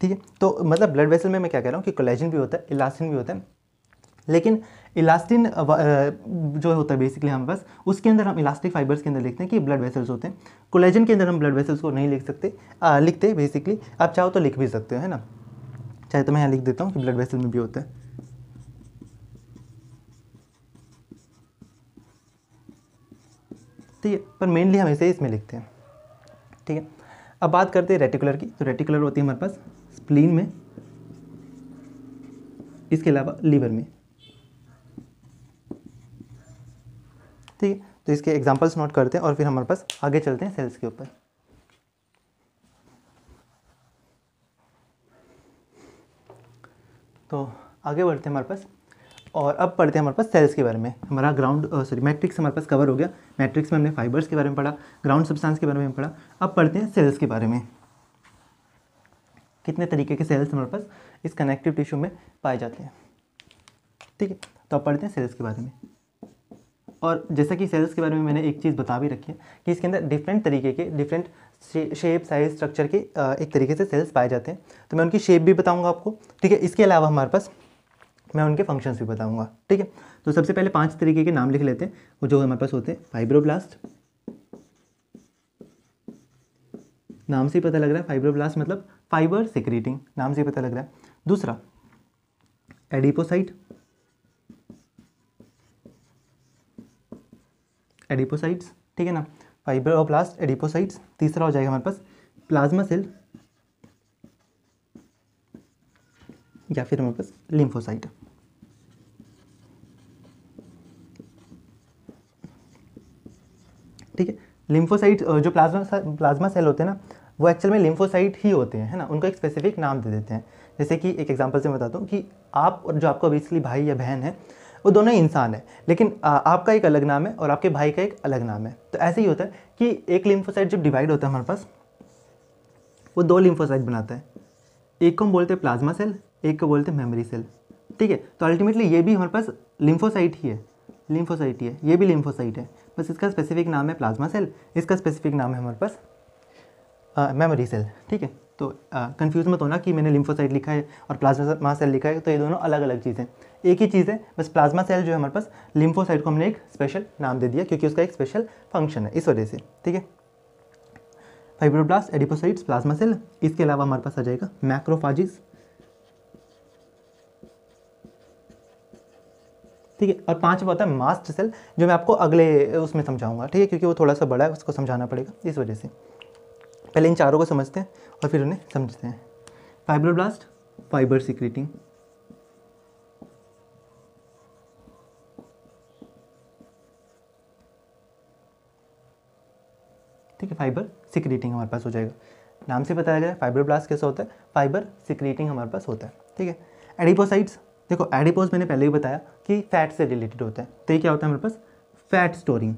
ठीक है तो मतलब ब्लड वेसल में मैं क्या कह रहा हूँ कि कोलेजन भी होता है इलास्टिन भी होता है लेकिन इलास्टिन जो होता है बेसिकली हमारे पास उसके अंदर हम इलास्टिक फाइबर्स के अंदर लिखते हैं कि ब्लड वेसल्स होते हैं कोलेजन के अंदर हम ब्लड वेसल्स को नहीं लिख सकते आ, लिखते बेसिकली आप चाहो तो लिख भी सकते हो है ना चाहे तो मैं यहाँ लिख देता हूँ कि ब्लड वेसल में भी होता है ठीक तो है पर मेनली हम इसे इसमें लिखते हैं ठीक है अब बात करते हैं रेटिकुलर की तो रेटिकुलर होती है हमारे पास स्प्लीन में इसके अलावा लीवर में ठीक है तो इसके एग्जाम्पल्स नोट करते हैं और फिर हमारे पास आगे चलते हैं सेल्स के ऊपर तो आगे बढ़ते हैं हमारे पास और अब पढ़ते हैं हमारे पास सेल्स के बारे में हमारा ग्राउंड सॉरी मैट्रिक्स हमारे पास कवर हो गया मैट्रिक्स में हमने फाइबर्स के बारे में पढ़ा ग्राउंड सब्सटेंस के बारे में पढ़ा अब पढ़ते हैं सेल्स के बारे में कितने तरीके के सेल्स हमारे पास इस कनेक्टिव टिश्यू में पाए जाते हैं ठीक है तो अब पढ़ते हैं सेल्स के बारे में और जैसा कि सेल्स के बारे में मैंने एक चीज़ बता भी रखी है कि इसके अंदर डिफरेंट तरीके के डिफरेंट शेप साइज स्ट्रक्चर के एक तरीके से सेल्स पाए जाते हैं तो मैं उनकी शेप भी बताऊँगा आपको ठीक है इसके अलावा हमारे पास मैं उनके फंक्शंस भी बताऊँगा ठीक है तो सबसे पहले पाँच तरीके के नाम लिख लेते हैं वो जो हमारे पास होते हैं फाइब्रोब्लास्ट नाम से ही पता लग रहा है फाइब्रोब्लास्ट मतलब फाइबर सिक्रीटिंग नाम से ही पता लग रहा है दूसरा एडिपोसाइट एडिपोसाइट्स ठीक है ना फाइबर और प्लास्ट एडिपोसाइट्स तीसरा हो जाएगा हमारे पास प्लाज्मा सेल या फिर हमारे पास लिम्फोसाइट ठीक है लिम्फोसाइट जो प्लाज्मा प्लाज्मा सेल होते हैं ना वो एक्चुअल में लिम्फोसाइट ही होते हैं है ना उनको एक स्पेसिफिक नाम दे देते हैं जैसे कि एक एग्जांपल से मैं बताता हूँ कि आप और जो आपको बेसिकली भाई या बहन है वो दोनों ही इंसान है लेकिन आपका एक अलग नाम है और आपके भाई का एक अलग नाम है तो ऐसे ही होता है कि एक लिम्फोसाइट जब डिवाइड होता है हमारे पास वो दो लिम्फोसाइट बनाता है एक को हम बोलते हैं प्लाज्मा सेल एक को बोलते हैं मेमोरी सेल ठीक है तो अल्टीमेटली ये भी हमारे पास लिम्फोसाइट ही है लिम्फोसाइट ही है ये भी लिम्फोसाइट है बस इसका स्पेसिफिक नाम है प्लाज्मा सेल इसका स्पेसिफिक नाम है हमारे पास मेमोरी सेल ठीक है तो कंफ्यूज मत होना कि मैंने लिम्फोसाइट लिखा है और प्लाज्मा सेल लिखा है तो ये दोनों अलग अलग चीज़ें एक ही चीज़ है बस प्लाज्मा सेल जो है हमारे पास लिम्फोसाइट को हमने एक स्पेशल नाम दे दिया क्योंकि उसका एक स्पेशल फंक्शन है इस वजह से ठीक है फाइब्रोब्लास्ट एडिपोसाइट्स प्लाज्मा सेल इसके अलावा हमारे पास आ जाएगा मैक्रोफाजिस ठीक है और पांचवा होता है मास्ट सेल जो मैं आपको अगले उसमें समझाऊंगा ठीक है क्योंकि वो थोड़ा सा बड़ा है उसको समझाना पड़ेगा इस वजह से पहले इन चारों को समझते हैं और फिर उन्हें समझते हैं फाइब्रोब्लास्ट फाइबर सिक्रेटिंग ठीक है फाइबर सिक्रीटिंग हमारे पास हो जाएगा नाम से बताया गया फाइबर ब्लास्ट कैसा होता है फाइबर सिक्रीटिंग हमारे पास होता है ठीक है एडिपोसाइड्स देखो एडिपोज मैंने पहले ही बताया कि फैट से रिलेटेड होता है तो ये क्या होता है हमारे पास फैट स्टोरिंग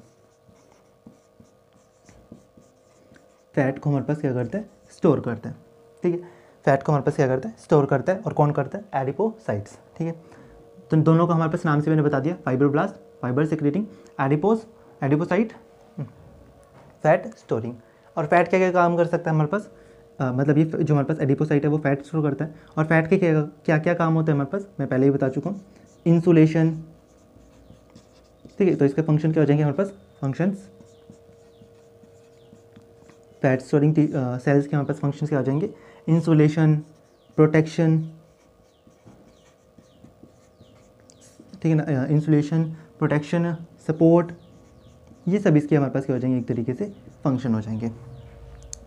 फैट को हमारे पास क्या करते हैं स्टोर करते हैं ठीक है फैट को हमारे पास क्या करते हैं स्टोर करता है और कौन करता है एडिपोसाइट्स ठीक है तो दोनों का हमारे पास नाम से मैंने बता दिया fibre blast fibre secreting adipose adipocyte fat storing और फैट क्या क्या काम कर सकता है हमारे पास मतलब ये जो हमारे पास एडिपोसाइट है वो फैट स्टोर करता है और फैट के क्या क्या क्या काम होता है हमारे पास मैं पहले ही बता चुका हूँ इंसुलेशन ठीक है तो इसके फंक्शन क्या हो जाएंगे हमारे पास फंक्शंस फैट स्टोरिंग सेल्स के हमारे पास फंक्शन क्या हो जाएंगे इंसुलेशन प्रोटेक्शन ठीक है ना इंसुलेशन प्रोटेक्शन सपोर्ट ये सब इसके हमारे पास क्या हो जाएंगे एक तरीके से फंक्शन हो जाएंगे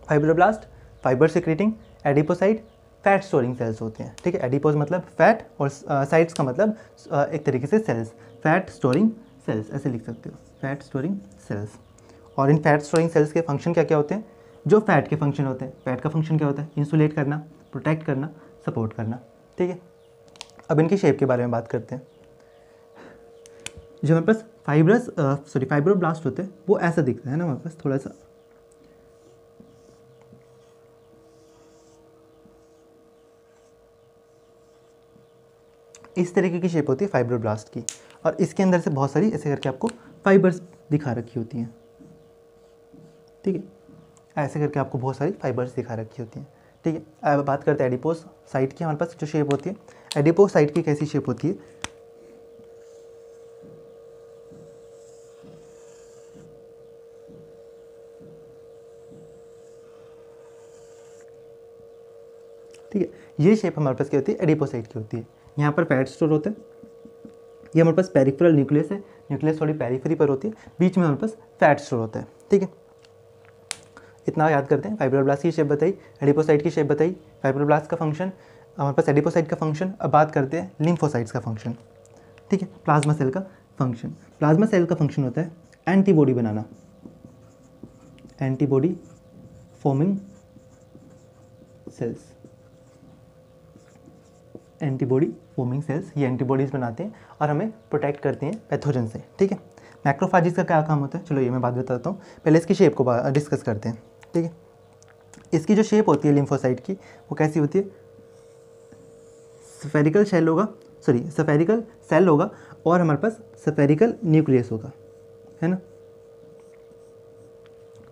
fibroblast fibre secreting adipocyte fat storing cells होते हैं ठीक है एडिपोज मतलब फैट और साइड्स uh, का मतलब uh, एक तरीके से सेल्स फैट स्टोरिंग सेल्स ऐसे लिख सकते हो फैट स्टोरिंग सेल्स और इन फैट स्टोरिंग सेल्स के फंक्शन क्या क्या होते हैं जो फैट के फंक्शन होते हैं फैट का फंक्शन क्या होता है इंसुलेट करना प्रोटेक्ट करना सपोर्ट करना ठीक है अब इनकी शेप के बारे में बात करते हैं जो हमारे पास फाइब्रस सॉरी फाइब्रो ब्लास्ट होते हैं वो ऐसा दिखता है ना हमारे पास थोड़ा सा इस तरीके की शेप होती है फाइब्रो ब्लास्ट की और इसके अंदर से बहुत सारी ऐसे करके आपको फाइबर्स दिखा रखी होती हैं ठीक है ऐसे करके आपको बहुत सारी फाइबर्स दिखा रखी होती हैं ठीक है अब बात करते हैं एडिपोस साइट की हमारे पास जो शेप होती है एडिपोस साइट की कैसी शेप होती है ये शेप हमारे पास क्या होती है एडिपोसाइट की होती है यहाँ पर फैट स्टोर होते हैं ये हमारे पास पेरीफ्रल न्यूक्लियस है न्यूक्लियस थोड़ी पेरीफ्री पर होती है बीच में हमारे पास फैट स्टोर होता है ठीक है इतना याद करते हैं फाइब्रोब्लास्ट की शेप बताई एडिपोसाइट की शेप बताई फाइब्रोब्लास्ट का फंक्शन हमारे पास एडिपोसाइट का फंक्शन अब बात करते हैं लिम्फोसाइट्स का फंक्शन ठीक है प्लाज्मा सेल का फंक्शन प्लाज्मा सेल का फंक्शन होता है एंटीबॉडी बनाना antibody forming cells antibody forming cells ये एंटीबॉडीज़ बनाते हैं और हमें प्रोटेक्ट करते हैं पैथोजन से ठीक है मैक्रोफाजिस का क्या काम होता है चलो ये मैं बात बताता हूँ पहले इसकी शेप को डिस्कस करते हैं ठीक है इसकी जो शेप होती है लिम्फोसाइट की वो कैसी होती है सफेरिकल शेल होगा सॉरी सफेरिकल सेल होगा और हमारे पास सफेरिकल न्यूक्लियस होगा है ना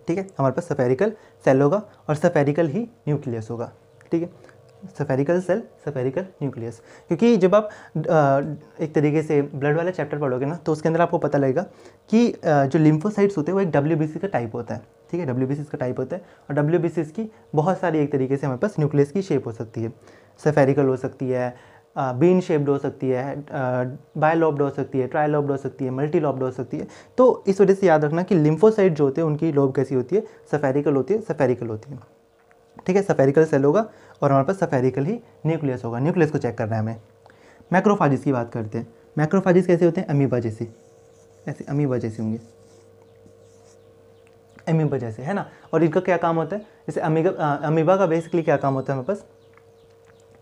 ठीक है हमारे पास सफेरिकल सेल होगा और सफेरिकल ही न्यूक्लियस होगा ठीक है सफेरिकल सेल सफेरिकल न्यूक्लियस क्योंकि जब आप एक तरीके से ब्लड वाला चैप्टर पढ़ोगे ना तो उसके अंदर आपको पता लगेगा कि जो लिम्फोसाइट्स होते हैं वो एक डब्ल्यू का टाइप होता है ठीक है डब्ल्यू का टाइप होता है और डब्ल्यू की बहुत सारी एक तरीके से हमारे पास न्यूक्लियस की शेप हो सकती है सफेरिकल हो सकती है बीन शेप्ड हो सकती है बायलॉब्ड हो सकती है लॉब्ड हो सकती है मल्टी लॉब्ड हो सकती है तो इस वजह से याद रखना कि लिम्फोसाइट जो होते हैं उनकी लॉब कैसी होती है सफेरिकल होती है सफेरिकल होती है ठीक है सफेरिकल सेल होगा और हमारे पास सफेरिकल ही न्यूक्लियस होगा न्यूक्लियस को चेक करना है हमें मैक्रोफाजिस की बात करते हैं मैक्रोफाजिस कैसे होते हैं अमीबा जैसे ऐसे अमीबा जैसे होंगे अमीबा जैसे है ना और इनका क्या काम होता है जैसे अमीबा अमीबा का बेसिकली क्या काम होता है हमारे पास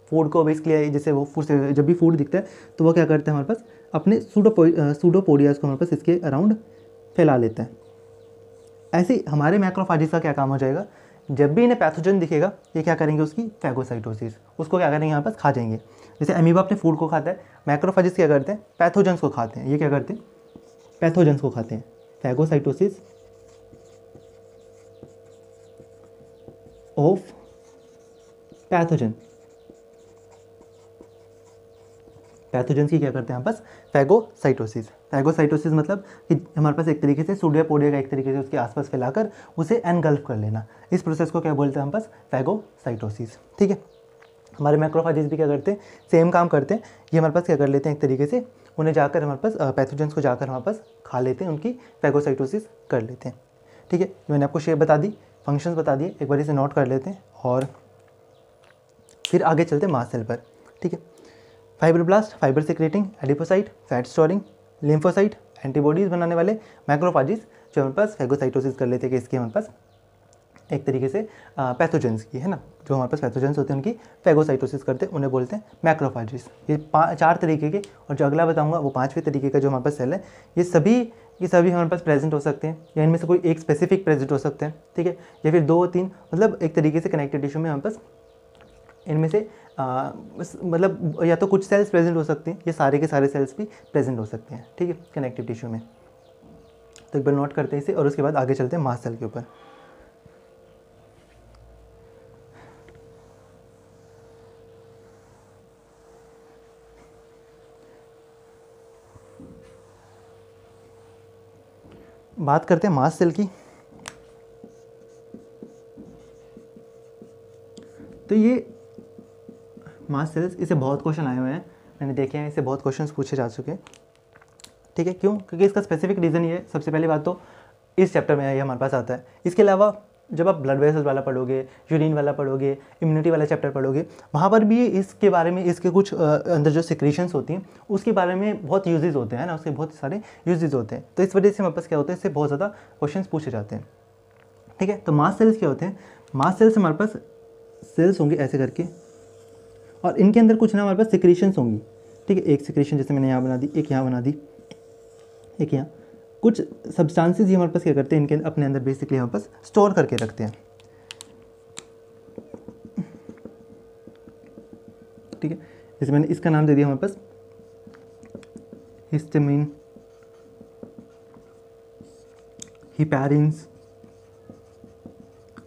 फूड को बेसिकली जैसे वो फूड से जब भी फूड दिखता है तो वो क्या करते हैं हमारे पास अपने सूडोपो सूडोपोडियाज को हमारे पास इसके अराउंड फैला लेते हैं ऐसे हमारे मैक्रोफाजिस का क्या काम हो जाएगा जब भी इन्हें पैथोजन दिखेगा ये क्या करेंगे उसकी फैगोसाइटोसिस उसको क्या करेंगे यहाँ पास खा जाएंगे जैसे अमीबा अपने फूड को खाता है माइक्रोफाजिस क्या करते हैं पैथोजेंस को खाते हैं ये क्या करते हैं पैथोजेंस को खाते हैं फैगोसाइटोसिस ऑफ पैथोजन पैथोजेंस की क्या करते हैं यहाँ पास फैगोसाइटोसिस फैगोसाइटोसिस मतलब कि हमारे पास एक तरीके से सूडिया पोडिया का एक तरीके से उसके आसपास फैलाकर उसे एनगल्फ कर लेना इस प्रोसेस को क्या बोलते हैं हम पास फैगोसाइटोसिस ठीक है हमारे माइक्रोफाइजिस भी क्या करते हैं सेम काम करते हैं ये हमारे पास क्या कर लेते हैं एक तरीके से उन्हें जाकर हमारे पास पैथोजेंस को जाकर हमारे पास खा लेते हैं उनकी फैगोसाइटोसिस कर लेते हैं ठीक है मैंने आपको शेप बता दी फंक्शंस बता दिए एक बार इसे नोट कर लेते हैं और फिर आगे चलते हैं मास सेल पर ठीक है fibre blast fibre secreting adipocyte fat storing lymphocyte antibodies बनाने वाले माइक्रोफाजिस जो हमारे पास फेगोसाइटोसिस कर लेते हैं कि इसके हमारे पास एक तरीके से पैथोजेंस की है ना जो हमारे पास पैथोजेंस होते हैं उनकी फेगोसाइटोसिस करते हैं उन्हें बोलते हैं मैक्रोफाजिस ये चार तरीके के और जो अगला बताऊंगा वो पाँचवें तरीके का जो हमारे पास सेल है ये सभी ये सभी हमारे पास प्रेजेंट हो सकते हैं या इनमें से कोई एक स्पेसिफिक प्रेजेंट हो सकते हैं ठीक है या फिर दो तीन मतलब एक तरीके से कनेक्टेड टिश्यू में हमारे पास इनमें से मतलब या तो कुछ सेल्स प्रेजेंट हो सकते हैं या सारे के सारे सेल्स भी प्रेजेंट हो सकते हैं ठीक है कनेक्टिव टिश्यू में तो एक बार नोट करते हैं इसे और उसके बाद आगे चलते हैं मास सेल के ऊपर बात करते हैं मास सेल की तो ये मास सेल्स इसे बहुत क्वेश्चन आए हुए हैं मैंने देखे हैं इसे बहुत क्वेश्चन पूछे जा चुके ठीक है क्यों क्योंकि इसका स्पेसिफिक रीज़न ये सबसे पहली बात तो इस चैप्टर में ये हमारे पास आता है इसके अलावा जब आप ब्लड वेसल्स वाला पढ़ोगे यूरिन वाला पढ़ोगे इम्यूनिटी वाला चैप्टर पढ़ोगे वहाँ पर भी इसके बारे में इसके कुछ अंदर जो सिक्रीशंस होती हैं उसके बारे में बहुत यूजेज होते हैं ना उसके बहुत सारे यूजेज होते हैं तो इस वजह से हमारे पास क्या होता है इससे बहुत ज़्यादा क्वेश्चन पूछे जाते हैं ठीक है तो मास सेल्स क्या होते हैं मास सेल्स हमारे पास सेल्स होंगे ऐसे करके और इनके अंदर कुछ ना हमारे पास सिक्रेशन होंगी ठीक है एक सिक्रेशन जैसे मैंने यहाँ बना दी एक यहाँ बना दी एक यहाँ कुछ सब्सटेंसेस हमारे पास क्या करते हैं इनके अपने अंदर बेसिकली हमारे पास स्टोर करके रखते हैं ठीक है जैसे मैंने इसका नाम दे दिया हमारे पास हिस्टमिन हिपैरिन्स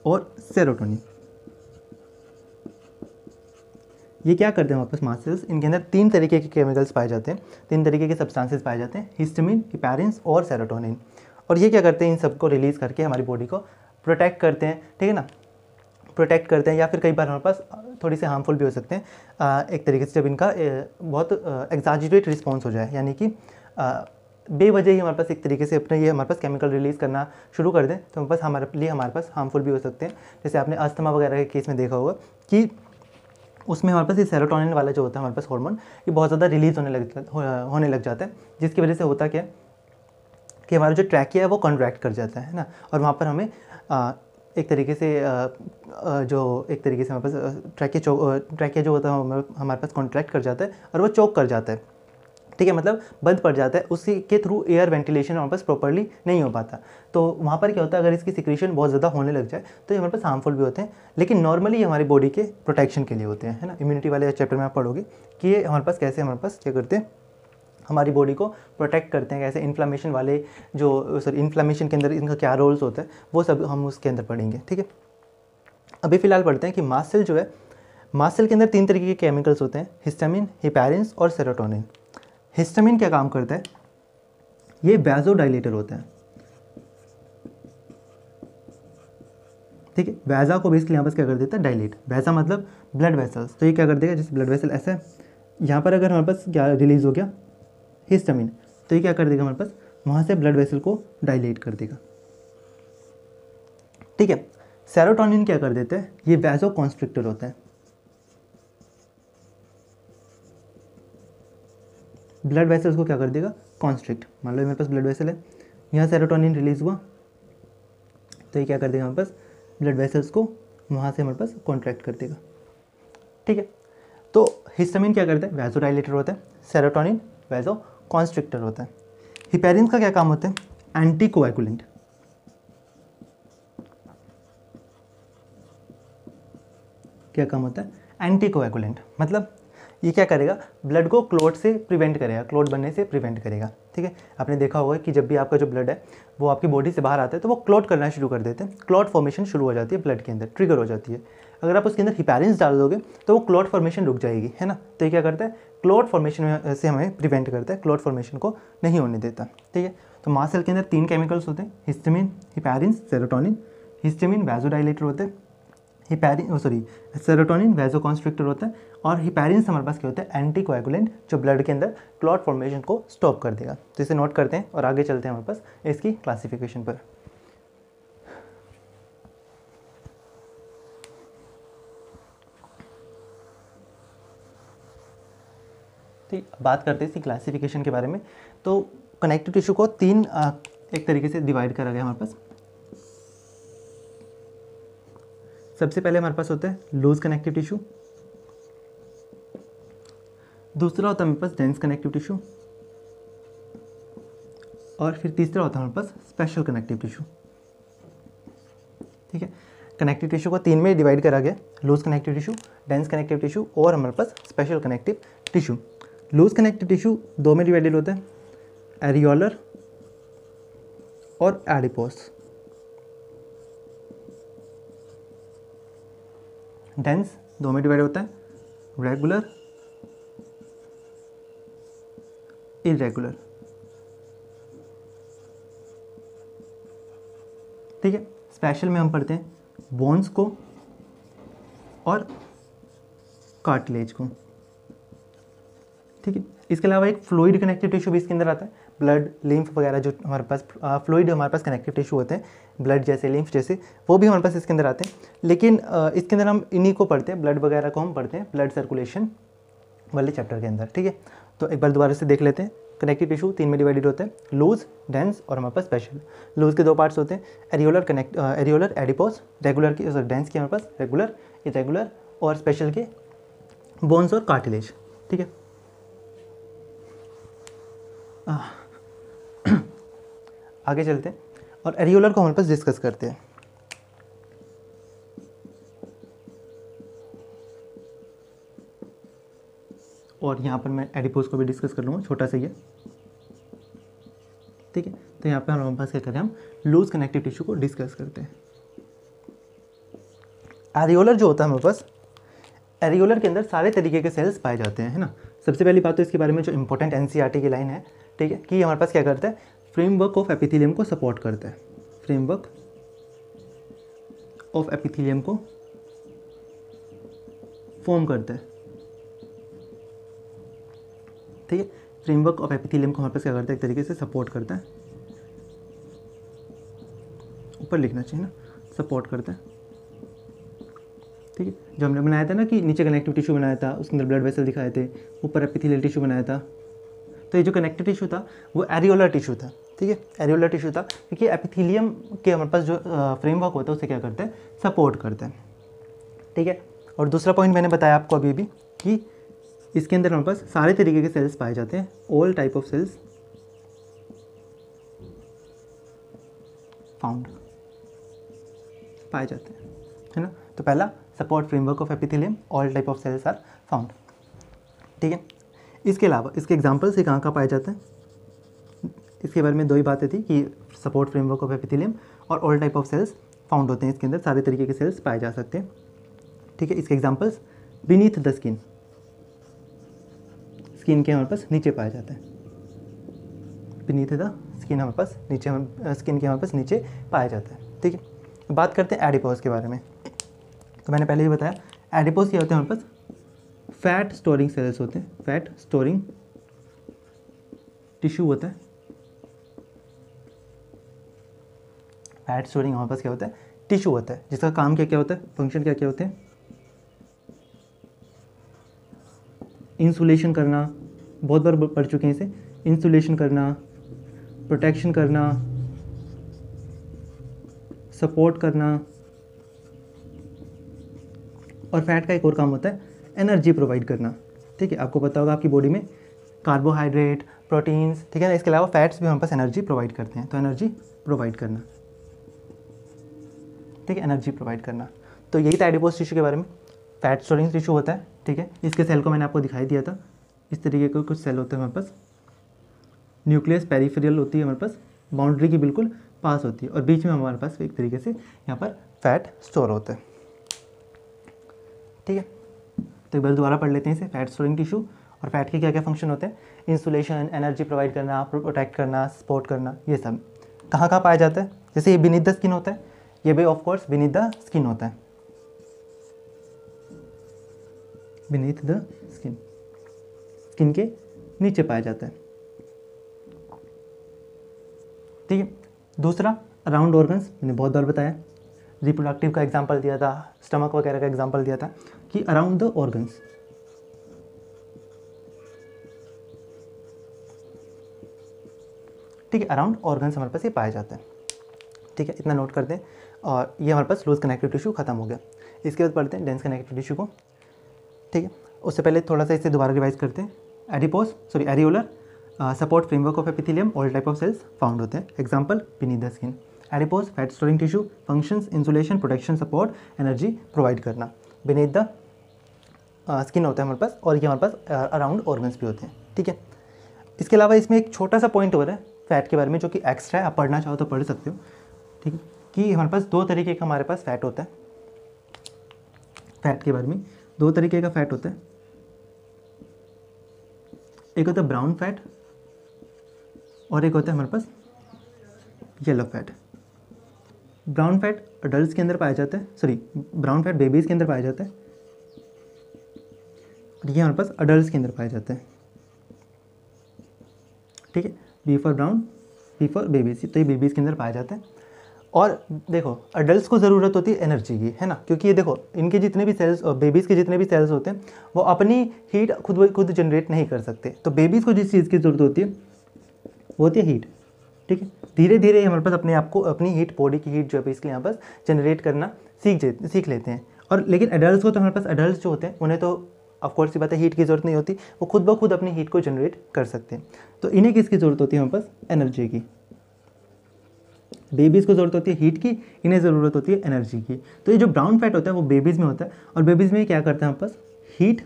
और सेरोटोनिन ये क्या करते हैं वापस मास्टर्स इनके अंदर तीन तरीके के केमिकल्स पाए जाते हैं तीन तरीके के सब्सटेंसेस पाए जाते हैं हिस्टमिन हिपेरिन और सेरोटोनिन और ये क्या करते हैं इन सबको रिलीज़ करके हमारी बॉडी को प्रोटेक्ट करते हैं ठीक है ना प्रोटेक्ट करते हैं या फिर कई बार हमारे पास थोड़ी से हार्मफुल भी हो सकते हैं आ, एक तरीके से जब इनका ए, बहुत एग्जाजिटेट रिस्पॉन्स हो जाए यानी कि बेवजह ही हमारे पास एक तरीके से अपने ये हमारे पास केमिकल रिलीज़ करना शुरू कर दें तो हमारे पास हमारे लिए हमारे पास हार्मफुल भी हो सकते हैं जैसे आपने अस्थमा वगैरह के केस में देखा होगा कि उसमें हमारे पास ये सेरोटोनिन वाला जो होता है हमारे पास हार्मोन ये बहुत ज़्यादा रिलीज होने लग हो, होने लग जाता है जिसकी वजह से होता क्या कि हमारा जो ट्रैकिया है वो कॉन्ट्रैक्ट कर जाता है ना और वहाँ पर हमें आ, एक तरीके से आ, जो एक तरीके से हमारे पास ट्रैकिया चो ट्रैकिया जो होता है हमारे पास कॉन्ट्रैक्ट कर जाता है और वो चौक कर जाता है ठीक है मतलब बंद पड़ जाता है उसी के थ्रू एयर वेंटिलेशन हमारे पास प्रॉपरली नहीं हो पाता तो वहाँ पर क्या होता है अगर इसकी सिक्रेशन बहुत ज़्यादा होने लग जाए तो ये हमारे पास हार्मफुल भी होते हैं लेकिन नॉर्मली हमारी बॉडी के प्रोटेक्शन के लिए होते हैं है ना इम्यूनिटी वाले चैप्टर में आप पढ़ोगे कि ये हमारे पास कैसे हमारे पास क्या करते हैं हमारी बॉडी को प्रोटेक्ट करते हैं कैसे इन्फ्लामेशन वाले जो सॉरी इन्फ्लामेशन के अंदर इनका क्या रोल्स होता है वो सब हम उसके अंदर पढ़ेंगे ठीक है अभी फ़िलहाल पढ़ते हैं कि मास्ल जो है मास्ल के अंदर तीन तरीके के केमिकल्स होते हैं हिस्टामिन हिपैरिन्स और सेरोटोनिन हिस्टामिन क्या काम करता है ये बैजो डायलेटर होता है ठीक है वैजा को बेसिकली यहाँ पर क्या कर देता है डायलेट वैजा मतलब ब्लड वेसल्स तो ये क्या कर देगा जैसे ब्लड वेसल ऐसा यहाँ पर अगर हमारे पास क्या रिलीज हो गया हिस्टामिन तो ये क्या कर देगा हमारे पास वहाँ से ब्लड वेसल को डायलेट कर देगा ठीक है सेरोटोनिन क्या कर देते हैं ये वैजो कॉन्स्ट्रिक्टर होता है ब्लड वेसल्स को क्या कर देगा कॉन्स्ट्रिक्ट मान लो मेरे पास ब्लड वेसल है यहाँ सेरोटोनिन रिलीज हुआ तो ये क्या कर देगा हमारे पास ब्लड वेसल्स को वहाँ से हमारे पास कॉन्ट्रैक्ट कर देगा ठीक है तो हिस्टामिन क्या करता है डायलेटर होता है सेरोटोनिन वैजो कॉन्स्ट्रिक्टर होता है हिपेरिन का क्या काम होता है एंटी कोएगुलेंट क्या काम होता है एंटी कोएगुलेंट मतलब ये क्या करेगा ब्लड को क्लोट से प्रिवेंट करेगा क्लोट बनने से प्रिवेंट करेगा ठीक है आपने देखा होगा कि जब भी आपका जो ब्लड है वो आपकी बॉडी से बाहर आता है तो वो क्लॉट करना शुरू कर देते हैं क्लॉट फॉर्मेशन शुरू हो जाती है ब्लड के अंदर ट्रिगर हो जाती है अगर आप उसके अंदर हिपेरेंस डाल दोगे तो वो क्लॉट फॉर्मेशन रुक जाएगी है ना तो ये क्या करता है क्लॉट फॉर्मेशन से हमें प्रिवेंट करता है क्लॉट फॉर्मेशन को नहीं होने देता ठीक है तो मासल के अंदर तीन केमिकल्स होते हैं histamine heparin serotonin histamine vasodilator होते हैं heparin sorry serotonin vasoconstrictor होता है और हिपैरिन हमारे पास क्या होता है एंटी कोएगुलेंट जो ब्लड के अंदर क्लॉट फॉर्मेशन को स्टॉप कर देगा तो इसे नोट करते हैं और आगे चलते हैं हमारे पास इसकी क्लासिफिकेशन पर तो बात करते हैं इसकी क्लासिफिकेशन के बारे में तो कनेक्टिव टिश्यू को तीन आ, एक तरीके से डिवाइड करा गया हमारे पास सबसे पहले हमारे पास होता है लूज कनेक्टिव टिश्यू दूसरा होता है हमारे पास डेंस कनेक्टिव टिश्यू और फिर तीसरा होता है हमारे पास स्पेशल कनेक्टिव टिश्यू ठीक है कनेक्टिव टिश्यू को तीन में डिवाइड करा गया loose connective tissue dense connective tissue और हमारे पास special connective tissue loose connective tissue दो में डिवाइडेड होता है एरियोलर और एडिपोस डेंस दो में डिवाइड होता है रेगुलर इरेगुलर ठीक है स्पेशल में हम पढ़ते हैं बोन्स को और कार्टिलेज को ठीक है इसके अलावा एक फ्लोइड कनेक्टिव टिश्यू भी इसके अंदर आता है ब्लड लिम्फ वगैरह जो हमारे पास फ्लूड हमारे पास कनेक्टिव टिश्यू होते हैं ब्लड जैसे लिम्फ जैसे वो भी हमारे पास इसके अंदर आते हैं लेकिन इसके अंदर हम इन्हीं को पढ़ते हैं ब्लड वगैरह को हम पढ़ते हैं ब्लड सर्कुलेशन वाले चैप्टर के अंदर ठीक है तो एक बार दोबारा से देख लेते हैं कनेक्टिव टिश्यू तीन में डिवाइडेड होते हैं लूज डेंस और हमारे पास स्पेशल लूज के दो पार्ट्स होते हैं areolar connect areolar adipose regular की सॉरी डेंस की हमारे पास रेगुलर इरेगुलर और स्पेशल के बोन्स और कार्टिलेज ठीक है आगे चलते हैं और एरियोलर को हमारे पास डिस्कस करते हैं और यहाँ पर मैं एडिपोज को भी डिस्कस कर लूँगा छोटा सा ये ठीक है तो यहाँ पर हमारे पास क्या करें हम लूज कनेक्टिव टिश्यू को डिस्कस करते हैं एरियोलर जो होता है हमारे पास एरियोलर के अंदर सारे तरीके के सेल्स पाए जाते हैं है ना सबसे पहली बात तो इसके बारे में जो इंपॉर्टेंट एन की लाइन है ठीक है कि हमारे पास क्या करता है फ्रेमवर्क ऑफ एपिथीलियम को सपोर्ट करता है फ्रेमवर्क ऑफ एपिथीलियम को फॉर्म करता है ठीक है फ्रेमवर्क ऑफ एपिथीलियम को हमारे पास क्या करता है एक तरीके से सपोर्ट करता है ऊपर लिखना चाहिए ना सपोर्ट करता है ठीक है जो हमने बनाया था ना कि नीचे कनेक्टिव टिश्यू बनाया था उसके अंदर ब्लड वेसल दिखाए थे ऊपर एपिथेलियल टिश्यू बनाया था तो ये जो कनेक्टिव टिश्यू था वो एरियोलर टिश्यू था ठीक है एरियोलर टिश्यू था क्योंकि एपिथीलियम के हमारे पास जो फ्रेमवर्क होता है उसे क्या करते हैं सपोर्ट करते हैं ठीक है और दूसरा पॉइंट मैंने बताया आपको अभी भी कि इसके अंदर हमारे पास सारे तरीके के सेल्स पाए जाते हैं all type of cells found पाए जाते हैं है ना तो पहला support framework of epithelium all type of cells are found ठीक है इसके अलावा इसके एग्जाम्पल्स ये कहाँ कहाँ पाए जाते हैं इसके बारे में दो ही बातें थी कि सपोर्ट फ्रेमवर्क ऑफ एपिथिलियम और all type of cells found होते हैं इसके अंदर सारे तरीके के सेल्स पाए जा सकते हैं ठीक है इसके examples beneath the skin skin के हमारे पास नीचे पाया जाता है बीनीथ द स्किन हमारे पास नीचे स्किन के हमारे पास नीचे पाया जाता है ठीक है बात करते हैं एडिपोज के बारे में तो मैंने पहले ही बताया एडिपोज क्या होते हैं हमारे पास फैट स्टोरिंग सेल्स होते हैं फैट स्टोरिंग टिश्यू होता है फैट स्टोरिंग हमारे पास क्या होता है टिश्यू होता है जिसका काम क्या क्या होता है फंक्शन क्या क्या होते हैं इंसुलेशन करना बहुत बार पढ़ चुके हैं इसे इंसुलेशन करना प्रोटेक्शन करना सपोर्ट करना और फैट का एक और काम होता है एनर्जी प्रोवाइड करना ठीक है आपको पता होगा आपकी बॉडी में कार्बोहाइड्रेट प्रोटीन्स ठीक है ना इसके अलावा फैट्स भी हमारे पास एनर्जी प्रोवाइड करते हैं तो एनर्जी प्रोवाइड करना ठीक है एनर्जी प्रोवाइड करना तो यही था एडिपोज टिश्यू के बारे में फैट स्टोरिंग टिश्यू होता है ठीक है इसके सेल को मैंने आपको दिखाई दिया था इस तरीके के कुछ सेल होते हैं हमारे पास न्यूक्लियस पेरीफेरियल होती है हमारे पास बाउंड्री की बिल्कुल पास होती है और बीच में हमारे पास एक तरीके से यहाँ पर फैट स्टोर होता है ठीक है तो एक बार दोबारा पढ़ लेते हैं इसे फैट स्टोरिंग टिश्यू और फैट के क्या क्या फंक्शन होते हैं इंसुलेशन एनर्जी प्रोवाइड करना प्रोटेक्ट करना सपोर्ट करना ये सब कहाँ कहाँ पाया जाता है जैसे ये बिनिद द स्किन होता है ये भी ऑफकोर्स बिनिद द स्किन होता है बीनीथ द स्किन स्किन के नीचे पाया जाता है ठीक है दूसरा राउंड ऑर्गन्स मैंने बहुत बार बताया रिप्रोडक्टिव का एग्जाम्पल दिया था स्टमक वगैरह का एग्जाम्पल दिया था कि अराउंड द ऑर्गन्स ठीक है अराउंड ऑर्गन्स हमारे पास ये पाया जाता है ठीक है इतना नोट कर दें और ये हमारे पास लूज कनेक्टिव टिश्यू खत्म हो गया इसके बाद पढ़ते हैं डेंस कनेक्टिव टिश्यू को ठीक है उससे पहले थोड़ा सा इसे दोबारा रिवाइज करते हैं adipose sorry areolar support framework of epithelium all type of cells found होते हैं example beneath the skin adipose fat storing tissue functions insulation protection support energy provide करना बिनी द स्किन होता है हमारे पास और ये हमारे पास अराउंड uh, ऑर्गन्स भी होते हैं ठीक है इसके अलावा इसमें एक छोटा सा पॉइंट हो रहा है फैट के बारे में जो कि एक्स्ट्रा है आप पढ़ना चाहो तो पढ़ सकते हो ठीक है कि हमारे पास दो तरीके का हमारे पास फैट होता है फैट के बारे में दो तरीके का फैट होता है एक होता है ब्राउन फैट और एक होता है हमारे पास yellow fat brown fat adult के अंदर पाया जाता है सॉरी ब्राउन फैट बेबीज़ के अंदर पाया जाता है ये हमारे पास अडल्ट के अंदर पाया जाता है ठीक है B for brown B for babies तो ये बेबीज़ के अंदर पाया जाता है और देखो अडल्ट को ज़रूरत होती है एनर्जी की है ना क्योंकि ये देखो इनके जितने भी सेल्स बेबीज़ के जितने भी सेल्स होते हैं वो अपनी हीट खुद खुद जनरेट नहीं कर सकते तो बेबीज़ को जिस चीज़ की ज़रूरत होती है वो होती है हीट ठीक है धीरे धीरे हमारे पास अपने आप को अपनी हीट बॉडी की हीट जो है इसके यहाँ पास जनरेट करना सीख सीख लेते हैं और लेकिन एडल्ट को तो हमारे पास एडल्ट जो होते हैं उन्हें तो ऑफकोर्स ये बात है हीट की ज़रूरत नहीं होती वो खुद ब खुद अपनी हीट को जनरेट कर सकते हैं तो इन्हें किसकी ज़रूरत होती है हमारे पास एनर्जी की बेबीज़ को ज़रूरत होती है हीट की इन्हें ज़रूरत होती है एनर्जी की तो ये जो ब्राउन फैट होता है वो बेबीज़ में होता है और बेबीज़ में क्या करता है हमारे पास हीट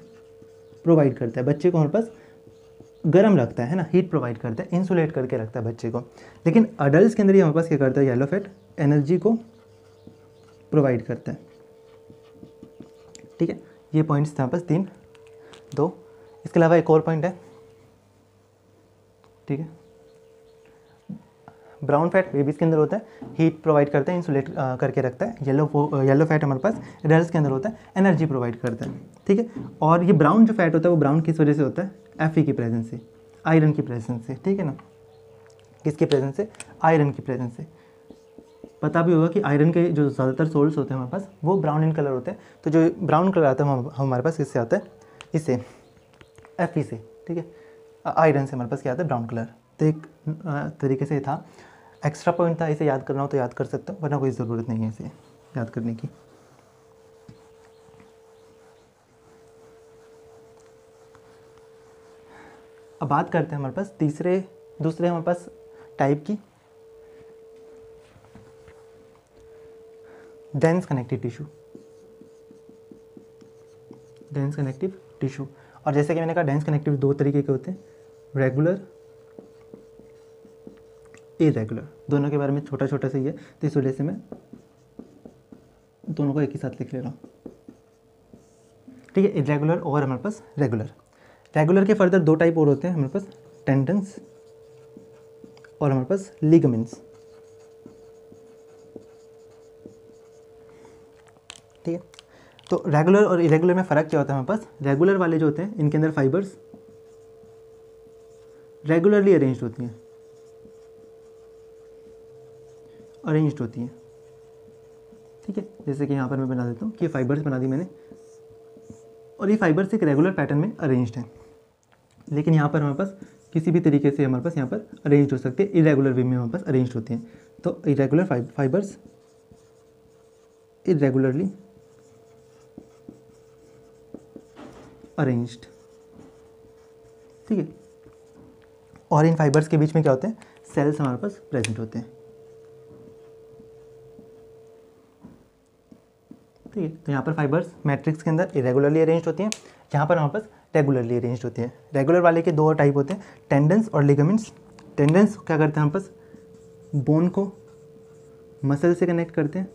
प्रोवाइड करता है बच्चे को हमारे पास गर्म रखता है ना हीट प्रोवाइड करता है इंसुलेट करके रखता है बच्चे को लेकिन अडल्ट के अंदर ही हमारे पास क्या करता है येलो फैट एनर्जी को प्रोवाइड करता है ठीक है ये पॉइंट्स थे हमारे पास तीन दो इसके अलावा एक और पॉइंट है ठीक है ब्राउन फैट बेबीज़ के अंदर होता है हीट प्रोवाइड करता है इंसुलेट करके रखता है येलो येलो फैट हमारे पास एडल्ट के अंदर होता है एनर्जी प्रोवाइड करता है ठीक है और ये ब्राउन जो फैट होता है वो ब्राउन किस वजह से होता है एफ की प्रेजेंस से आयरन की प्रेजेंस से ठीक है ना किसके प्रेजेंस से आयरन की प्रेजेंस से पता भी होगा कि आयरन के जो ज़्यादातर सोल्स होते हैं हमारे पास वो ब्राउन इन कलर होते हैं तो जो ब्राउन कलर आता है हमारे पास किससे आता है इससे एफ से ठीक है आयरन से हमारे पास क्या आता है ब्राउन कलर तो एक तरीके से था एक्स्ट्रा पॉइंट था इसे याद करना हो तो याद कर सकते हो वरना कोई ज़रूरत नहीं है इसे याद करने की अब बात करते हैं हमारे पास तीसरे दूसरे हमारे पास टाइप की dense connective tissue dense connective tissue और जैसे कि मैंने कहा डेंस कनेक्टिव दो तरीके के होते हैं रेगुलर इरेगुलर दोनों के बारे में छोटा छोटा सही है तो इस वजह से मैं दोनों को एक ही साथ लिख ले रहा हूँ ठीक है इरेगुलर और हमारे पास रेगुलर रेगुलर के फर्दर दो टाइप और होते हैं हमारे पास टेंडेंस और हमारे पास लिगमेंट्स ठीक है तो रेगुलर और इरेगुलर में फ़र्क क्या होता है हमारे पास रेगुलर वाले जो होते हैं इनके अंदर फाइबर्स रेगुलरली अरेंज होती हैं अरेंज होती हैं ठीक है जैसे कि यहाँ पर मैं बना देता हूँ कि फाइबर्स बना दी मैंने और ये फाइबर्स एक रेगुलर पैटर्न में अरेंज हैं लेकिन यहाँ पर हमारे पास किसी भी तरीके से हमारे पास यहाँ पर अरेंज हो सकते हैं इरेगुलर वे में हमारे पास अरेंज होते हैं तो इरेगुलर फाइबर्स इरेगुलरली अरेंज्ड ठीक है और इन फाइबर्स के बीच में क्या होते हैं सेल्स हमारे पास प्रेजेंट होते हैं ठीक है तो यहाँ पर फाइबर्स मैट्रिक्स के अंदर इरेगुलरली अरेंज होती हैं यहाँ पर हमारे पास रेगुलरली अरेंज होती हैं रेगुलर वाले के दो टाइप होते हैं टेंडेंस और लिगमेंट्स टेंडेंस क्या करते हैं हमारे पास बोन को मसल से कनेक्ट करते हैं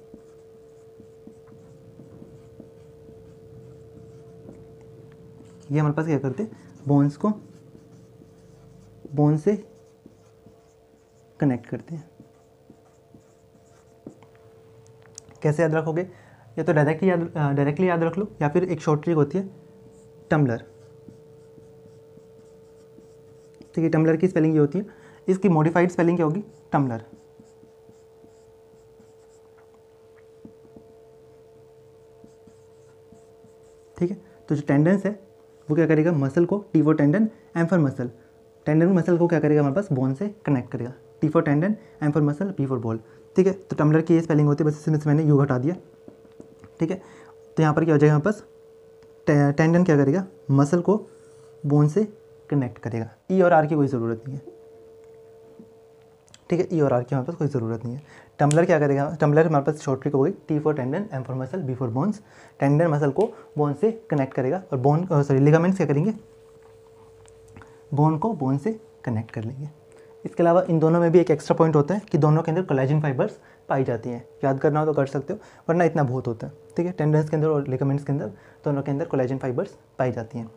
ये हमारे पास क्या करते हैं बोन्स को बोन से कनेक्ट करते हैं कैसे याद रखोगे या तो डायरेक्टली याद डायरेक्टली याद रख लो या फिर एक शॉर्ट ट्रिक होती है टम्बलर ठीक है टम्बलर की स्पेलिंग ये होती है इसकी मॉडिफाइड स्पेलिंग क्या होगी टम्बलर ठीक है तो जो टेंडेंस है वो क्या करेगा मसल को T for tendon M for muscle tendon muscle को क्या करेगा हमारे पास बोन से कनेक्ट करेगा T for tendon M for muscle P for ball ठीक है तो टम्बलर की ये स्पेलिंग होती है बस इसमें से मैंने यू घटा दिया ठीक है तो यहाँ पर क्या हो जाएगा यहाँ पास टेंडन क्या करेगा मसल को बोन से कनेक्ट करेगा ई e और आर की कोई ज़रूरत नहीं है ठीक है ई e और आर की हमारे पास कोई ज़रूरत नहीं है टम्बलर क्या करेगा टम्बलर हमारे पास शॉर्ट ट्रिक होगी T for tendon M for muscle B for bones tendon muscle को बोन से कनेक्ट करेगा और बोन सॉरी लिगामेंट्स क्या करेंगे बोन को बोन से कनेक्ट कर लेंगे इसके अलावा इन दोनों में भी एक एक्स्ट्रा पॉइंट होता है कि दोनों के अंदर कोलेजन फाइबर्स पाई जाती हैं याद करना हो तो कर सकते हो वरना इतना बहुत होता है ठीक है टेंडेंस के अंदर और लिगामेंट्स के अंदर दोनों के अंदर कोलेजन फाइबर्स पाई जाती हैं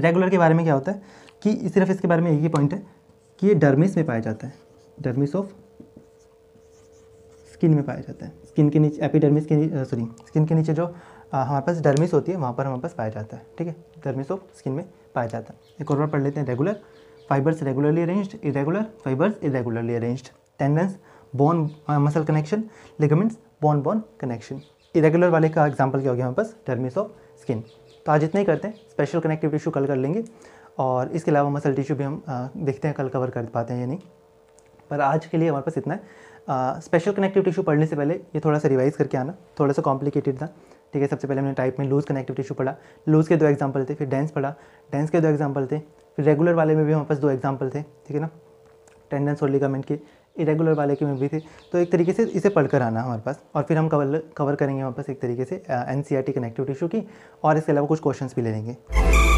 इरेगुलर के बारे में क्या होता है कि सिर्फ इसके बारे में एक ही पॉइंट है कि ये डर्मिस में पाया जाता है डर्मिस ऑफ स्किन में पाया जाता है स्किन के नीचे एपिडर्मिस के सॉरी स्किन के नीचे जो हमारे पास डर्मिस होती है वहाँ पर हमारे पास पाया जाता है ठीक है डर्मिस ऑफ स्किन में पाया जाता है एक और बार पढ़ लेते हैं regular fibres regularly arranged irregular fibres irregularly arranged tendons bone muscle connection ligaments bone bone connection irregular वाले का एग्जाम्पल क्या हो गया हमारे पास डर्मिस ऑफ स्किन तो आज इतना ही करते हैं स्पेशल कनेक्टिव टिश्यू कल कर लेंगे और इसके अलावा मसल टिश्यू भी हम आ, uh, देखते हैं कल कवर कर पाते हैं या नहीं पर आज के लिए हमारे पास इतना है स्पेशल कनेक्टिव टिश्यू पढ़ने से पहले ये थोड़ा सा रिवाइज़ करके आना थोड़ा सा कॉम्प्लिकेटेड था ठीक है सबसे पहले हमने टाइप में लूज़ कनेक्टिव टिश्यू पढ़ा लूज़ के दो एग्जाम्पल थे फिर डेंस पढ़ा डेंस के दो एग्जाम्पल थे फिर रेगुलर वाले में भी हमारे पास दो एग्जाम्पल थे ठीक है ना टेंडेंस और लिगामेंट के इरेगुलर वाले की में भी थी तो एक तरीके से इसे पढ़कर आना हमारे पास और फिर हम कवर कवर करेंगे हमारे पास एक तरीके से N C R T connectivity issue की और इसके अलावा कुछ क्वेश्चन भी ले लेंगे